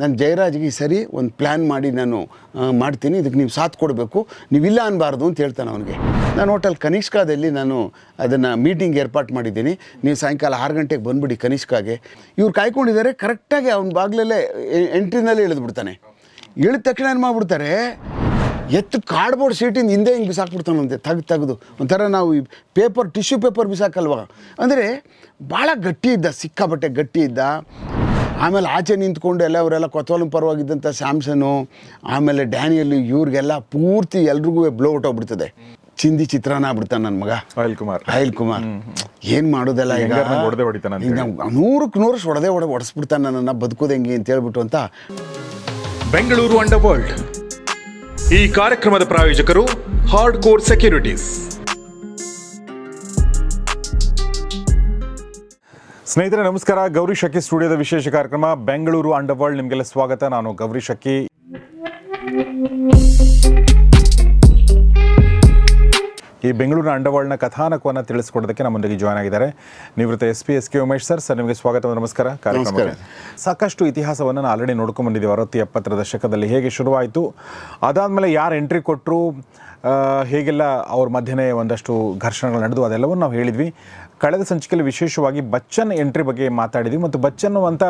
ನಾನು ಜಯರಾಜ್ಗೆ ಸರಿ ಒಂದು ಪ್ಲ್ಯಾನ್ ಮಾಡಿ ನಾನು ಮಾಡ್ತೀನಿ ಇದಕ್ಕೆ ನೀವು ಸಾಥ್ ಕೊಡಬೇಕು ನೀವಿಲ್ಲ ಅನ್ನಬಾರ್ದು ಅಂತ ಹೇಳ್ತಾನೆ ಅವನಿಗೆ ನಾನು ಹೋಟೆಲ್ ಕನಿಷ್ಕಾದಲ್ಲಿ ನಾನು ಅದನ್ನು ಮೀಟಿಂಗ್ ಏರ್ಪಾಟ್ ಮಾಡಿದ್ದೀನಿ ನೀವು ಸಾಯಂಕಾಲ ಆರು ಗಂಟೆಗೆ ಬಂದುಬಿಡಿ ಕನಿಷ್ಕಾಗೆ ಇವ್ರು ಕಾಯ್ಕೊಂಡಿದ್ದಾರೆ ಕರೆಕ್ಟಾಗಿ ಅವ್ನ ಬಾಗ್ಲಲ್ಲೇ ಎಂಟ್ರಿನಲ್ಲೇ ಇಳಿದ್ಬಿಡ್ತಾನೆ ಇಳಿದ ತಕ್ಷಣ ಏನು ಮಾಡಿಬಿಡ್ತಾರೆ ಎತ್ತು ಕಾರ್ಡ್ಬೋರ್ಡ್ ಸೀಟಿಂದ ಹಿಂದೆ ಹಿಂಗೆ ಅಂತೆ ತೆಗ್ದು ತೆಗೆದು ಒಂಥರ ನಾವು ಈ ಪೇಪರ್ ಟಿಶ್ಯೂ ಪೇಪರ್ ಬಿಸಾಕಲ್ವ ಅಂದರೆ ಭಾಳ ಗಟ್ಟಿ ಇದ್ದ ಸಿಕ್ಕಾಪಟ್ಟೆ ಗಟ್ಟಿ ಇದ್ದ ಆಮೇಲೆ ಆಚೆ ನಿಂತ್ಕೊಂಡು ಎಲ್ಲ ಅವರೆಲ್ಲ ಪರವಾಗಿ ಪರವಾಗಿದ್ದಂಥ ಸ್ಯಾಮ್ಸನು ಆಮೇಲೆ ಡ್ಯಾನಿಯಲ್ ಇವ್ರಿಗೆಲ್ಲ ಪೂರ್ತಿ ಎಲ್ರಿಗೂ ಬ್ಲೋ ಔಟ್ ಹೋಗ್ಬಿಡ್ತದೆ ಚಿಂದಿ ಚಿತ್ರಾನ ಆಗ್ಬಿಡ್ತಾನೆ ನನ್ನ ಮಗ ಅಯಲ್ ಕುಮಾರ್ ಅಯಲ್ ಕುಮಾರ್ ಏನು ಮಾಡೋದಲ್ಲ ಈಗ ಹೊಡೆದೇ ಹೊಡಿತಾನೆ ನೂರಕ್ಕೆ ನೂರು ಹೊಡೆದೇ ಹೊಡೆ ಹೊಡೆಸ್ಬಿಡ್ತಾನೆ ನನ್ನನ್ನು ಬದುಕೋದು ಹೆಂಗೆ ಅಂತ ಹೇಳ್ಬಿಟ್ಟು ಅಂತ ಬೆಂಗಳೂರು ಅಂಡರ್ ವರ್ಲ್ಡ್ ಈ ಕಾರ್ಯಕ್ರಮದ ಪ್ರಾಯೋಜಕರು ಹಾರ್ಡ್ ಕೋರ್ ಸೆಕ್ಯೂರಿಟೀಸ್ ಸ್ನೇಹಿತರೆ ನಮಸ್ಕಾರ ಗೌರಿ ಶಕ್ಕಿ ಸ್ಟುಡಿಯೋದ ವಿಶೇಷ ಕಾರ್ಯಕ್ರಮ ಬೆಂಗಳೂರು ಅಂಡರ್ ವರ್ಲ್ಡ್ ನಿಮಗೆಲ್ಲ ಸ್ವಾಗತ ನಾನು ಗೌರಿ ಶಕ್ಕಿ ಈ ಬೆಂಗಳೂರಿನ ನ ಕಥಾನಕವನ್ನು ತಿಳಿಸ್ಕೊಡೋದಕ್ಕೆ ನಮ್ಮೊಂದಿಗೆ ಜಾಯ್ನ್ ಆಗಿದ್ದಾರೆ ನಿವೃತ್ತ S P S K Umesh sir sir ನಿಮಗೆ ಸ್ವಾಗತ ನಮಸ್ಕಾರ ಕಾರ್ಯಕ್ರಮಕ್ಕೆ ಸಾಕಷ್ಟು ಇತಿಹಾಸವನ್ನು ನಾನು ಆಲ್ರೆಡಿ ಬಂದಿದ್ದೀವಿ ಅರವತ್ತು ಎಪ್ಪತ್ತರ ದಶಕದಲ್ಲಿ ಹೇಗೆ ಶುರುವಾಯಿತು ಅದಾದಮೇಲೆ ಯಾರು ಎಂಟ್ರಿ ಕೊಟ್ಟರು ಹೇಗೆಲ್ಲ ಅವ್ರ ಮಧ್ಯಾಹ್ನ ಒಂದಷ್ಟು ಘರ್ಷಣೆಗಳು ನಡೆದು ಅದೆಲ್ಲವನ್ನು ನಾವು ಹೇಳಿದ್ವಿ ಕಳೆದ ಸಂಚಿಕೆಯಲ್ಲಿ ವಿಶೇಷವಾಗಿ ಬಚ್ಚನ್ ಎಂಟ್ರಿ ಬಗ್ಗೆ ಮಾತಾಡಿದ್ವಿ ಮತ್ತು ಬಚ್ಚನ್ ಅಂತ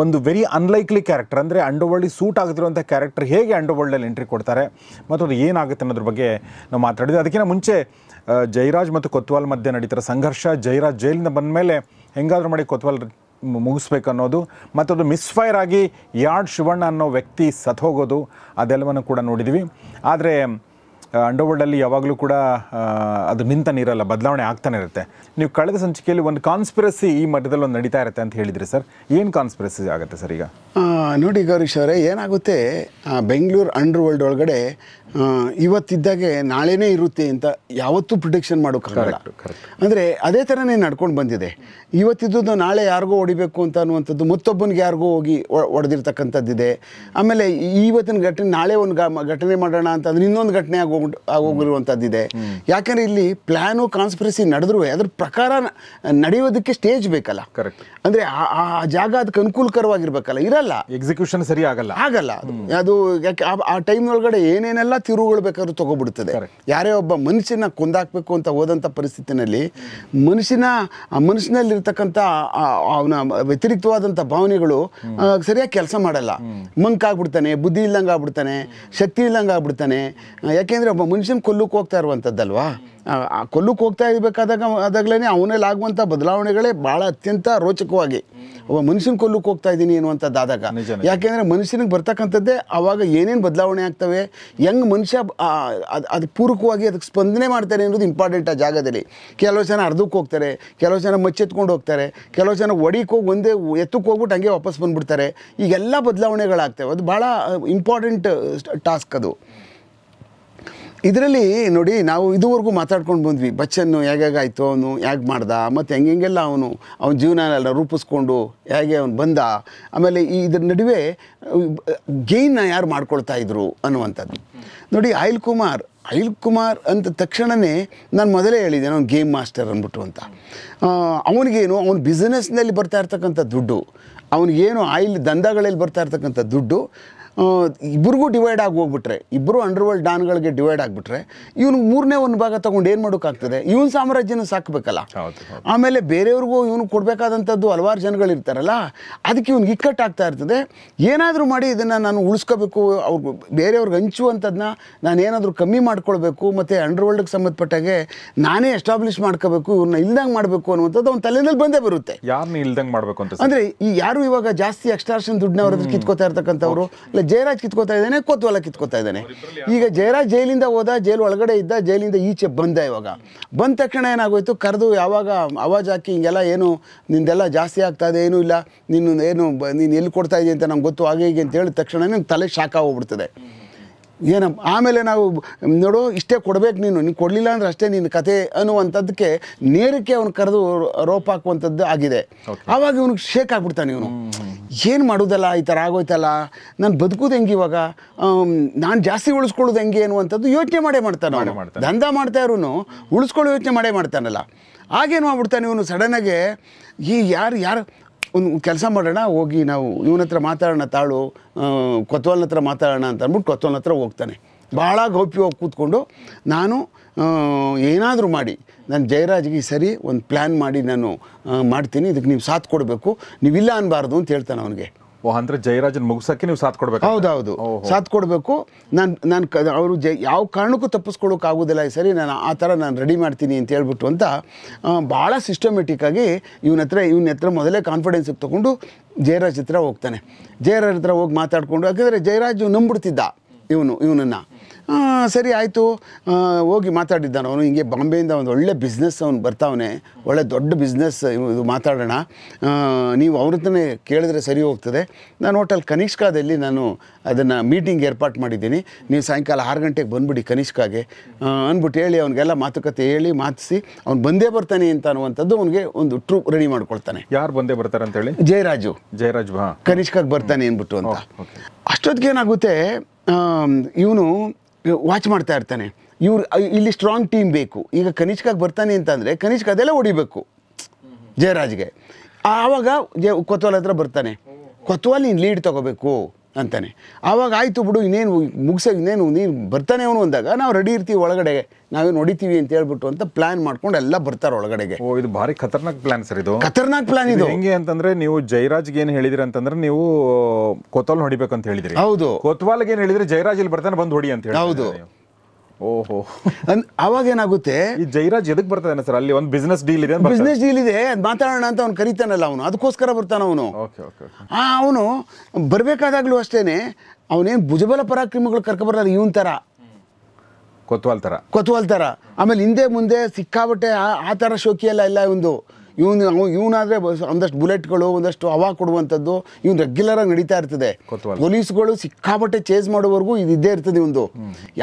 ಒಂದು ವೆರಿ ಅನ್ಲೈಕ್ಲಿ ಕ್ಯಾರೆಕ್ಟರ್ ಅಂದರೆ ಅಂಡರ್ವರ್ಲ್ಡಿಗೆ ಸೂಟ್ ಆಗದಿರುವಂಥ ಕ್ಯಾರೆಕ್ಟರ್ ಹೇಗೆ ಅಂಡರ್ವರ್ಲ್ಡಲ್ಲಿ ಎಂಟ್ರಿ ಕೊಡ್ತಾರೆ ಮತ್ತು ಅದು ಏನಾಗುತ್ತೆ ಅನ್ನೋದ್ರ ಬಗ್ಗೆ ನಾವು ಮಾತಾಡಿದ್ವಿ ಅದಕ್ಕಿಂತ ಮುಂಚೆ ಜೈರಾಜ್ ಮತ್ತು ಕೊತ್ವಾಲ್ ಮಧ್ಯೆ ನಡೀತಾರೆ ಸಂಘರ್ಷ ಜೈರಾಜ್ ಜೈಲಿಂದ ಬಂದ ಮೇಲೆ ಹೆಂಗಾದರೂ ಮಾಡಿ ಕೊತ್ವಾಲ್ ಮುಗಿಸ್ಬೇಕು ಅನ್ನೋದು ಮತ್ತು ಅದು ಮಿಸ್ಫೈರ್ ಆಗಿ ಯಾಡ್ ಶಿವಣ್ಣ ಅನ್ನೋ ವ್ಯಕ್ತಿ ಹೋಗೋದು ಅದೆಲ್ಲವನ್ನು ಕೂಡ ನೋಡಿದ್ವಿ ಆದರೆ ಅಂಡರ್ವರ್ಲ್ಡ್ ಅಲ್ಲಿ ಯಾವಾಗಲೂ ಕೂಡ ಅದು ನಿಂತಾನೆ ಇರಲ್ಲ ಬದಲಾವಣೆ ಆಗ್ತಾನೆ ಇರುತ್ತೆ ನೀವು ಕಳೆದ ಸಂಚಿಕೆಯಲ್ಲಿ ಒಂದು ಕಾನ್ಸ್ಪಿರಸಿ ಈ ಮಟ್ಟದಲ್ಲಿ ಒಂದು ನಡೀತಾ ಇರುತ್ತೆ ಅಂತ ಹೇಳಿದ್ರಿ ಸರ್ ಏನು ಕಾನ್ಸ್ಪಿರಸಿ ಆಗುತ್ತೆ ಸರ್ ಈಗ ನೋಡಿ ಗೌರೀಶ್ ಅವರೇ ಏನಾಗುತ್ತೆ ಬೆಂಗಳೂರು ಅಂಡರ್ ಒಳಗಡೆ ಇವತ್ತಿದ್ದಾಗೆ ನಾಳೆನೇ ಇರುತ್ತೆ ಅಂತ ಯಾವತ್ತೂ ಪ್ರಿಡಿಕ್ಷನ್ ಮಾಡೋಕ್ಕಾಗಲ್ಲ ಅಂದರೆ ಅದೇ ಥರನೇ ನಡ್ಕೊಂಡು ಬಂದಿದೆ ಇವತ್ತಿದ್ದುದು ನಾಳೆ ಯಾರಿಗೋ ಹೊಡಿಬೇಕು ಅಂತ ಅನ್ನುವಂಥದ್ದು ಮತ್ತೊಬ್ಬನಿಗೆ ಯಾರಿಗೋ ಹೋಗಿ ಹೊಡೆದಿರ್ತಕ್ಕಂಥದ್ದಿದೆ ಆಮೇಲೆ ಇವತ್ತಿನ ಘಟನೆ ನಾಳೆ ಒಂದು ಘಟನೆ ಮಾಡೋಣ ಅಂತ ಅಂದ್ರೆ ಇನ್ನೊಂದು ಘಟನೆ ಆಗೋಗ್ಬಿಟ್ಟು ಆಗೋಗಿರುವಂಥದ್ದಿದೆ ಯಾಕಂದರೆ ಇಲ್ಲಿ ಪ್ಲ್ಯಾನು ಕಾನ್ಸ್ಪಿರಸಿ ನಡೆದ್ರೂ ಅದ್ರ ಪ್ರಕಾರ ನಡೆಯೋದಕ್ಕೆ ಸ್ಟೇಜ್ ಬೇಕಲ್ಲ ಕರೆಕ್ಟ್ ಅಂದರೆ ಆ ಜಾಗ ಅದಕ್ಕೆ ಅನುಕೂಲಕರವಾಗಿರ್ಬೇಕಲ್ಲ ಇರಲ್ಲ ಎಕ್ಸಿಕ್ಯೂಷನ್ ಸರಿ ಆಗಲ್ಲ ಆಗಲ್ಲ ಅದು ಯಾಕೆ ಆ ಟೈಮ್ನೊಳಗಡೆ ಏನೇನೆಲ್ಲ ತಿರುಗಳು ಬೇಕಾದ್ರೂ ತಗೊಬಿಡ್ತದೆ ಯಾರೇ ಒಬ್ಬ ಮನುಷ್ಯನ ಕೊಂದಾಕಬೇಕು ಅಂತ ಹೋದಂಥ ಪರಿಸ್ಥಿತಿನಲ್ಲಿ ಮನುಷ್ಯನ ಮನುಷ್ಯನಲ್ಲಿರ್ತಕ್ಕಂಥ ಅವನ ವ್ಯತಿರಿಕ್ತವಾದಂಥ ಭಾವನೆಗಳು ಸರಿಯಾಗಿ ಕೆಲಸ ಮಾಡಲ್ಲ ಮಂಕಾಗ್ಬಿಡ್ತಾನೆ ಬುದ್ಧಿ ಇಲ್ಲಂಗೆ ಆಗ್ಬಿಡ್ತಾನೆ ಶಕ್ತಿ ಇಲ್ಲಂಗೆ ಆಗ್ಬಿಡ್ತಾನೆ ಯಾಕೆಂದರೆ ಒಬ್ಬ ಮನುಷ್ಯನ ಕೊಲ್ಲಕ್ಕೆ ಹೋಗ್ತಾ ಇರುವಂಥದ್ದಲ್ವಾ ಕೊಲ್ಲಕ್ಕೆ ಹೋಗ್ತಾ ಇರಬೇಕಾದಾಗ ಅದಾಗಲೇ ಅವನಲ್ಲಿ ಆಗುವಂಥ ಬದಲಾವಣೆಗಳೇ ಭಾಳ ಅತ್ಯಂತ ರೋಚಕವಾಗಿ ಒಬ್ಬ ಮನುಷ್ಯನ ಕೊಲ್ಲಕ್ಕೆ ಹೋಗ್ತಾ ಇದ್ದೀನಿ ಅನ್ನುವಂಥದ್ದಾದಾಗ ಯಾಕೆಂದ್ರೆ ಯಾಕೆಂದರೆ ಮನುಷ್ಯನಿಗೆ ಬರ್ತಕ್ಕಂಥದ್ದೇ ಆವಾಗ ಏನೇನು ಬದಲಾವಣೆ ಆಗ್ತವೆ ಹೆಂಗ್ ಮನುಷ್ಯ ಅದು ಪೂರಕವಾಗಿ ಅದಕ್ಕೆ ಸ್ಪಂದನೆ ಮಾಡ್ತಾರೆ ಅನ್ನೋದು ಇಂಪಾರ್ಟೆಂಟ್ ಆ ಜಾಗದಲ್ಲಿ ಕೆಲವು ಜನ ಅರ್ಧಕ್ಕೆ ಹೋಗ್ತಾರೆ ಕೆಲವು ಜನ ಮಚ್ಚೆತ್ಕೊಂಡು ಹೋಗ್ತಾರೆ ಕೆಲವು ಜನ ಒಡಿಗೆ ಹೋಗಿ ಒಂದೇ ಎತ್ತಕ್ಕೆ ಹೋಗ್ಬಿಟ್ಟು ಹಂಗೆ ವಾಪಸ್ ಬಂದುಬಿಡ್ತಾರೆ ಈಗೆಲ್ಲ ಬದಲಾವಣೆಗಳಾಗ್ತವೆ ಅದು ಭಾಳ ಇಂಪಾರ್ಟೆಂಟ್ ಟಾಸ್ಕ್ ಅದು ಇದರಲ್ಲಿ ನೋಡಿ ನಾವು ಇದುವರೆಗೂ ಮಾತಾಡ್ಕೊಂಡು ಬಂದ್ವಿ ಬಚ್ಚನ್ನು ಹೇಗಾಗಾಯ್ತು ಅವನು ಹೇಗೆ ಮಾಡ್ದ ಮತ್ತು ಹೆಂಗೆಲ್ಲ ಅವನು ಅವನ ಜೀವನ ರೂಪಿಸ್ಕೊಂಡು ಹೇಗೆ ಅವನು ಬಂದ ಆಮೇಲೆ ಈ ಇದ್ರ ನಡುವೆ ಗೇನ್ನ ಯಾರು ಮಾಡ್ಕೊಳ್ತಾ ಇದ್ರು ಅನ್ನುವಂಥದ್ದು ನೋಡಿ ಆಯಿಲ್ ಕುಮಾರ್ ಅಯಿಲ್ ಕುಮಾರ್ ಅಂತ ತಕ್ಷಣವೇ ನಾನು ಮೊದಲೇ ಹೇಳಿದ್ದೆ ಅವನು ಗೇಮ್ ಮಾಸ್ಟರ್ ಅಂದ್ಬಿಟ್ಟು ಅಂತ ಅವನಿಗೇನು ಅವನ ಬಿಸ್ನೆಸ್ನಲ್ಲಿ ಬರ್ತಾ ಇರ್ತಕ್ಕಂಥ ದುಡ್ಡು ಅವನಿಗೇನು ಆಯಿಲ್ ದಂಧಗಳಲ್ಲಿ ಬರ್ತಾ ಇರ್ತಕ್ಕಂಥ ದುಡ್ಡು ಇಬ್ಬರಿಗೂ ಡಿವೈಡ್ ಆಗಿ ಹೋಗ್ಬಿಟ್ರೆ ಇಬ್ಬರು ಅಂಡರ್ ವರ್ಲ್ಡ್ ಡಾನ್ಗಳಿಗೆ ಡಿವೈಡ್ ಆಗಿಬಿಟ್ರೆ ಇವನು ಮೂರನೇ ಒಂದು ಭಾಗ ತೊಗೊಂಡು ಏನು ಮಾಡೋಕ್ಕಾಗ್ತದೆ ಇವನ ಸಾಮ್ರಾಜ್ಯನ ಸಾಕಬೇಕಲ್ಲ ಆಮೇಲೆ ಬೇರೆಯವ್ರಿಗೂ ಇವನು ಕೊಡಬೇಕಾದಂಥದ್ದು ಹಲವಾರು ಇರ್ತಾರಲ್ಲ ಅದಕ್ಕೆ ಇವ್ನಿಗೆ ಆಗ್ತಾ ಇರ್ತದೆ ಏನಾದರೂ ಮಾಡಿ ಇದನ್ನು ನಾನು ಉಳಿಸ್ಕೋಬೇಕು ಅವ್ರು ಬೇರೆಯವ್ರಿಗೆ ಹಂಚುವಂಥದ್ದನ್ನ ನಾನು ಏನಾದರೂ ಕಮ್ಮಿ ಮಾಡ್ಕೊಳ್ಬೇಕು ಮತ್ತು ಅಂಡರ್ ವರ್ಲ್ಡ್ಗೆ ಸಂಬಂಧಪಟ್ಟಾಗೆ ನಾನೇ ಎಸ್ಟಾಬ್ಲಿಷ್ ಮಾಡ್ಕೋಬೇಕು ಇವ್ರನ್ನ ಇಲ್ದಂಗೆ ಮಾಡಬೇಕು ಅನ್ನುವಂಥದ್ದು ಅವ್ನ ತಲೆಯಲ್ಲಿ ಬಂದೇ ಬರುತ್ತೆ ಯಾರನ್ನ ಇಲ್ದಂಗೆ ಮಾಡಬೇಕು ಅಂತ ಅಂದರೆ ಈ ಯಾರು ಇವಾಗ ಜಾಸ್ತಿ ಎಕ್ಸ್ಟ್ರಾಕ್ಷನ್ ದುಡ್ಡನ್ನ ಅವ್ರ ಕಿತ್ಕೋತಾ ಇರ್ತಕ್ಕಂಥವ್ರು ಇಲ್ಲ ಜಯರಾಜ್ ಕಿತ್ಕೋತಾ ಇದ್ದಾನೆ ಕೋತ್ವಲ ಕಿತ್ಕೋತಾ ಇದ್ದಾನೆ ಈಗ ಜಯರಾಜ್ ಜೈಲಿಂದ ಹೋದ ಜೈಲು ಒಳಗಡೆ ಇದ್ದ ಜೈಲಿಂದ ಈಚೆ ಬಂದ ಇವಾಗ ಬಂದ ತಕ್ಷಣ ಏನಾಗೋಯ್ತು ಕರೆದು ಯಾವಾಗ ಅವಾಜ್ ಹಾಕಿ ಹಿಂಗೆಲ್ಲ ಏನು ನಿಂದೆಲ್ಲ ಜಾಸ್ತಿ ಆಗ್ತಾ ಇದೆ ಏನೂ ಇಲ್ಲ ನಿನ್ನ ಏನು ನೀನು ಎಲ್ಲಿ ಕೊಡ್ತಾ ಇದೆಯಾ ಅಂತ ನಂಗೆ ಗೊತ್ತು ಹಾಗೆ ಹೀಗೆ ಅಂತ ಹೇಳಿದ ತಕ್ಷಣ ತಲೆ ಶಾಖ ಹೋಗ್ಬಿಡ್ತದೆ ಏನ ಆಮೇಲೆ ನಾವು ನೋಡು ಇಷ್ಟೇ ಕೊಡಬೇಕು ನೀನು ನೀನು ಕೊಡಲಿಲ್ಲ ಅಂದ್ರೆ ಅಷ್ಟೇ ನಿನ್ನ ಕತೆ ಅನ್ನುವಂಥದ್ದಕ್ಕೆ ನೇರಕ್ಕೆ ಅವ್ನು ಕರೆದು ರೋಪ್ ಹಾಕುವಂಥದ್ದು ಆಗಿದೆ ಆವಾಗ ಇವನಿಗೆ ಶೇಕ್ ಆಗ್ಬಿಡ್ತಾನೆ ಇವನು ಏನು ಮಾಡೋದಲ್ಲ ಈ ಥರ ಆಗೋಯ್ತಲ್ಲ ನಾನು ಬದುಕೋದು ಹೆಂಗೆ ಇವಾಗ ನಾನು ಜಾಸ್ತಿ ಉಳಿಸ್ಕೊಳ್ಳೋದು ಹೆಂಗೆ ಅನ್ನುವಂಥದ್ದು ಯೋಚನೆ ಮಾಡೇ ಮಾಡ್ತಾನೆ ದಂಧ ಮಾಡ್ತಾ ಇರೋನು ಉಳಿಸ್ಕೊಳ್ಳೋ ಯೋಚನೆ ಮಾಡೇ ಮಾಡ್ತಾನಲ್ಲ ಆಗೇನು ಮಾಡ್ಬಿಡ್ತಾನೆ ಇವನು ಸಡನ್ನಾಗೆ ಈ ಯಾರು ಯಾರು ಒಂದು ಕೆಲಸ ಮಾಡೋಣ ಹೋಗಿ ನಾವು ಇವನ ಹತ್ರ ಮಾತಾಡೋಣ ತಾಳು ಕೊತ್ವಾಲ್ನ ಹತ್ರ ಮಾತಾಡೋಣ ಅಂತ ಅಂದ್ಬಿಟ್ಟು ಕೊತ್ವಾಲ್ನ ಹತ್ರ ಹೋಗ್ತಾನೆ ಭಾಳ ಗೌಪ್ಯವಾಗಿ ಕೂತ್ಕೊಂಡು ನಾನು ಏನಾದರೂ ಮಾಡಿ ನಾನು ಜಯರಾಜ್ಗೆ ಸರಿ ಒಂದು ಪ್ಲ್ಯಾನ್ ಮಾಡಿ ನಾನು ಮಾಡ್ತೀನಿ ಇದಕ್ಕೆ ನೀವು ಸಾಥ್ ಕೊಡಬೇಕು ನೀವಿಲ್ಲ ಅನ್ನಬಾರ್ದು ಅಂತ ಹೇಳ್ತಾನೆ ಅವನಿಗೆ ಓ ಅಂದ್ರೆ ಜಯರಾಜನ್ ಮುಗಿಸಕ್ಕೆ ನೀವು ಸಾಥ್ ಕೊಡ್ಬೇಕು ಹೌದೌದು ಸಾಥ್ ಕೊಡಬೇಕು ನಾನು ನಾನು ಅವರು ಜ ಯಾವ ಕಾರಣಕ್ಕೂ ತಪ್ಪಿಸ್ಕೊಳಕ್ ಆಗೋದಿಲ್ಲ ಈ ಸರಿ ನಾನು ಆ ಥರ ನಾನು ರೆಡಿ ಮಾಡ್ತೀನಿ ಅಂತ ಹೇಳ್ಬಿಟ್ಟು ಅಂತ ಭಾಳ ಸಿಸ್ಟಮೆಟಿಕ್ಕಾಗಿ ಇವನ ಹತ್ರ ಇವನ ಹತ್ರ ಮೊದಲೇ ಕಾನ್ಫಿಡೆನ್ಸಿಗೆ ತಗೊಂಡು ಜಯರಾಜ್ ಹತ್ರ ಹೋಗ್ತಾನೆ ಜಯರಾಜ್ ಹತ್ರ ಹೋಗಿ ಮಾತಾಡಿಕೊಂಡು ಯಾಕೆಂದರೆ ಜಯರಾಜ್ ನಂಬಿಡ್ತಿದ್ದ ಇವನು ಇವನನ್ನು ಸರಿ ಆಯಿತು ಹೋಗಿ ಮಾತಾಡಿದ್ದಾನೆ ಅವನು ಹಿಂಗೆ ಬಾಂಬೆಯಿಂದ ಒಂದು ಒಳ್ಳೆ ಬಿಸ್ನೆಸ್ ಅವ್ನು ಬರ್ತಾವನೆ ಒಳ್ಳೆ ದೊಡ್ಡ ಬಿಸ್ನೆಸ್ ಇದು ಮಾತಾಡೋಣ ನೀವು ಅವ್ರ ಹತ್ರನೇ ಕೇಳಿದ್ರೆ ಸರಿ ಹೋಗ್ತದೆ ನಾನು ಹೋಟೆಲ್ ಕನಿಷ್ಕಾದಲ್ಲಿ ನಾನು ಅದನ್ನು ಮೀಟಿಂಗ್ ಏರ್ಪಾಟ್ ಮಾಡಿದ್ದೀನಿ ನೀವು ಸಾಯಂಕಾಲ ಆರು ಗಂಟೆಗೆ ಬಂದುಬಿಡಿ ಕನಿಷ್ಕಾಗೆ ಅಂದ್ಬಿಟ್ಟು ಹೇಳಿ ಅವನಿಗೆಲ್ಲ ಮಾತುಕತೆ ಹೇಳಿ ಮಾತಿಸಿ ಅವ್ನು ಬಂದೇ ಬರ್ತಾನೆ ಅಂತ ಅನ್ನುವಂಥದ್ದು ಅವನಿಗೆ ಒಂದು ಟ್ರೂಪ್ ರೆಡಿ ಮಾಡ್ಕೊಳ್ತಾನೆ ಯಾರು ಬಂದೇ ಬರ್ತಾರೆ ಅಂತ ಹೇಳಿ ಜಯರಾಜು ಜಯರಾಜ್ ಕನಿಷ್ಕಾಗೆ ಬರ್ತಾನೆ ಅಂದ್ಬಿಟ್ಟು ಅಂತ ಅಷ್ಟೊತ್ತಿಗೆ ಏನಾಗುತ್ತೆ ಇವನು ವಾಚ್ ಮಾಡ್ತಾ ಇರ್ತಾನೆ ಇವ್ರು ಇಲ್ಲಿ ಸ್ಟ್ರಾಂಗ್ ಟೀಮ್ ಬೇಕು ಈಗ ಕನಿಷ್ಕಾಗ ಬರ್ತಾನೆ ಅಂತಂದರೆ ಕನಿಷ್ಕ ಅದೆಲ್ಲ ಹೊಡಿಬೇಕು ಜಯರಾಜ್ಗೆ ಆವಾಗ ಕೊತ್ವಾಲ್ ಹತ್ರ ಬರ್ತಾನೆ ಕೊತ್ವಾಲ್ ನೀನು ಲೀಡ್ ತಗೋಬೇಕು ಅಂತಾನೆ ಆವಾಗ ಆಯಿತು ಬಿಡು ಇನ್ನೇನು ಮುಗಿಸೋ ಇನ್ನೇನು ನೀನು ಬರ್ತಾನೆ ಅವನು ಅಂದಾಗ ನಾವು ರೆಡಿ ಇರ್ತೀವಿ ಒಳಗಡೆ ನಾವೇನು ಹೊಡಿತೀವಿ ಅಂತ ಹೇಳ್ಬಿಟ್ಟು ಅಂತ ಪ್ಲಾನ್ ಮಾಡ್ಕೊಂಡು ಎಲ್ಲ ಬರ್ತಾರೆ ಒಳಗಡೆಗೆ ಓ ಇದು ಭಾರಿ ಖತರ್ನಾಕ್ ಪ್ಲಾನ್ ಸರ್ ಇದು ಖತರ್ನಾಕ್ ಪ್ಲಾನ್ ಇದು ಹೆಂಗೆ ಅಂತಂದ್ರೆ ನೀವು ಜೈರಾಜ್ಗೆ ಏನು ಹೇಳಿದ್ರಿ ಅಂತಂದ್ರೆ ನೀವು ಕೊತ್ತಲ್ ಹೊಡಿಬೇಕು ಅಂತ ಹೇಳಿದ್ರಿ ಹೌದು ಕೊತ್ವಾಲ್ಗೆ ಏನು ಹೇಳಿದ್ರೆ ಜೈರಾಜ್ ಇಲ್ಲಿ ಬರ್ತಾನೆ ಬಂದು ಹೊಡಿ ಅಂತ ಹೇಳಿ ಹೌದು ಓಹೋ ಅವಾಗ ಏನಾಗುತ್ತೆ ಈ ಜೈರಾಜ್ ಎದಕ್ ಬರ್ತಾನೆ ಸರ್ ಅಲ್ಲಿ ಒಂದು ಬಿಸ್ನೆಸ್ ಡೀಲ್ ಇದೆ ಬಿಸ್ನೆಸ್ ಡೀಲ್ ಇದೆ ಮಾತಾಡೋಣ ಅಂತ ಅವ್ನು ಕರಿತಾನಲ್ಲ ಅವನು ಅದಕ್ಕೋಸ್ಕರ ಬರ್ತಾನ ಅವನು ಆ ಅವನು ಬರ್ಬೇಕಾದಾಗ್ಲೂ ಅಷ್ಟೇನೆ ಅವನೇನು ಭುಜಬಲ ಪರಾಕ್ರಮಗಳು ಕರ್ಕೊಬರಲ್ಲ ಇವನ್ ತರ ಕೊತ್ವಾಲ್ ಥರ ಕೊತ್ವಾಲ್ ಥರ ಆಮೇಲೆ ಹಿಂದೆ ಮುಂದೆ ಸಿಕ್ಕಾಬಟ್ಟೆ ಆ ಥರ ಶೋಕಿಯೆಲ್ಲ ಇಲ್ಲ ಒಂದು ಇವನು ಇವನಾದರೆ ಒಂದಷ್ಟು ಬುಲೆಟ್ಗಳು ಒಂದಷ್ಟು ಹವಾ ಕೊಡುವಂಥದ್ದು ಇವ್ನು ರೆಗ್ಯುಲರಾಗಿ ನಡೀತಾ ಇರ್ತದೆ ಪೊಲೀಸ್ಗಳು ಸಿಕ್ಕಾಪಟ್ಟೆ ಚೇಸ್ ಮಾಡೋವರೆಗೂ ಇದು ಇದ್ದೇ ಇರ್ತದೆ ಇವಂದು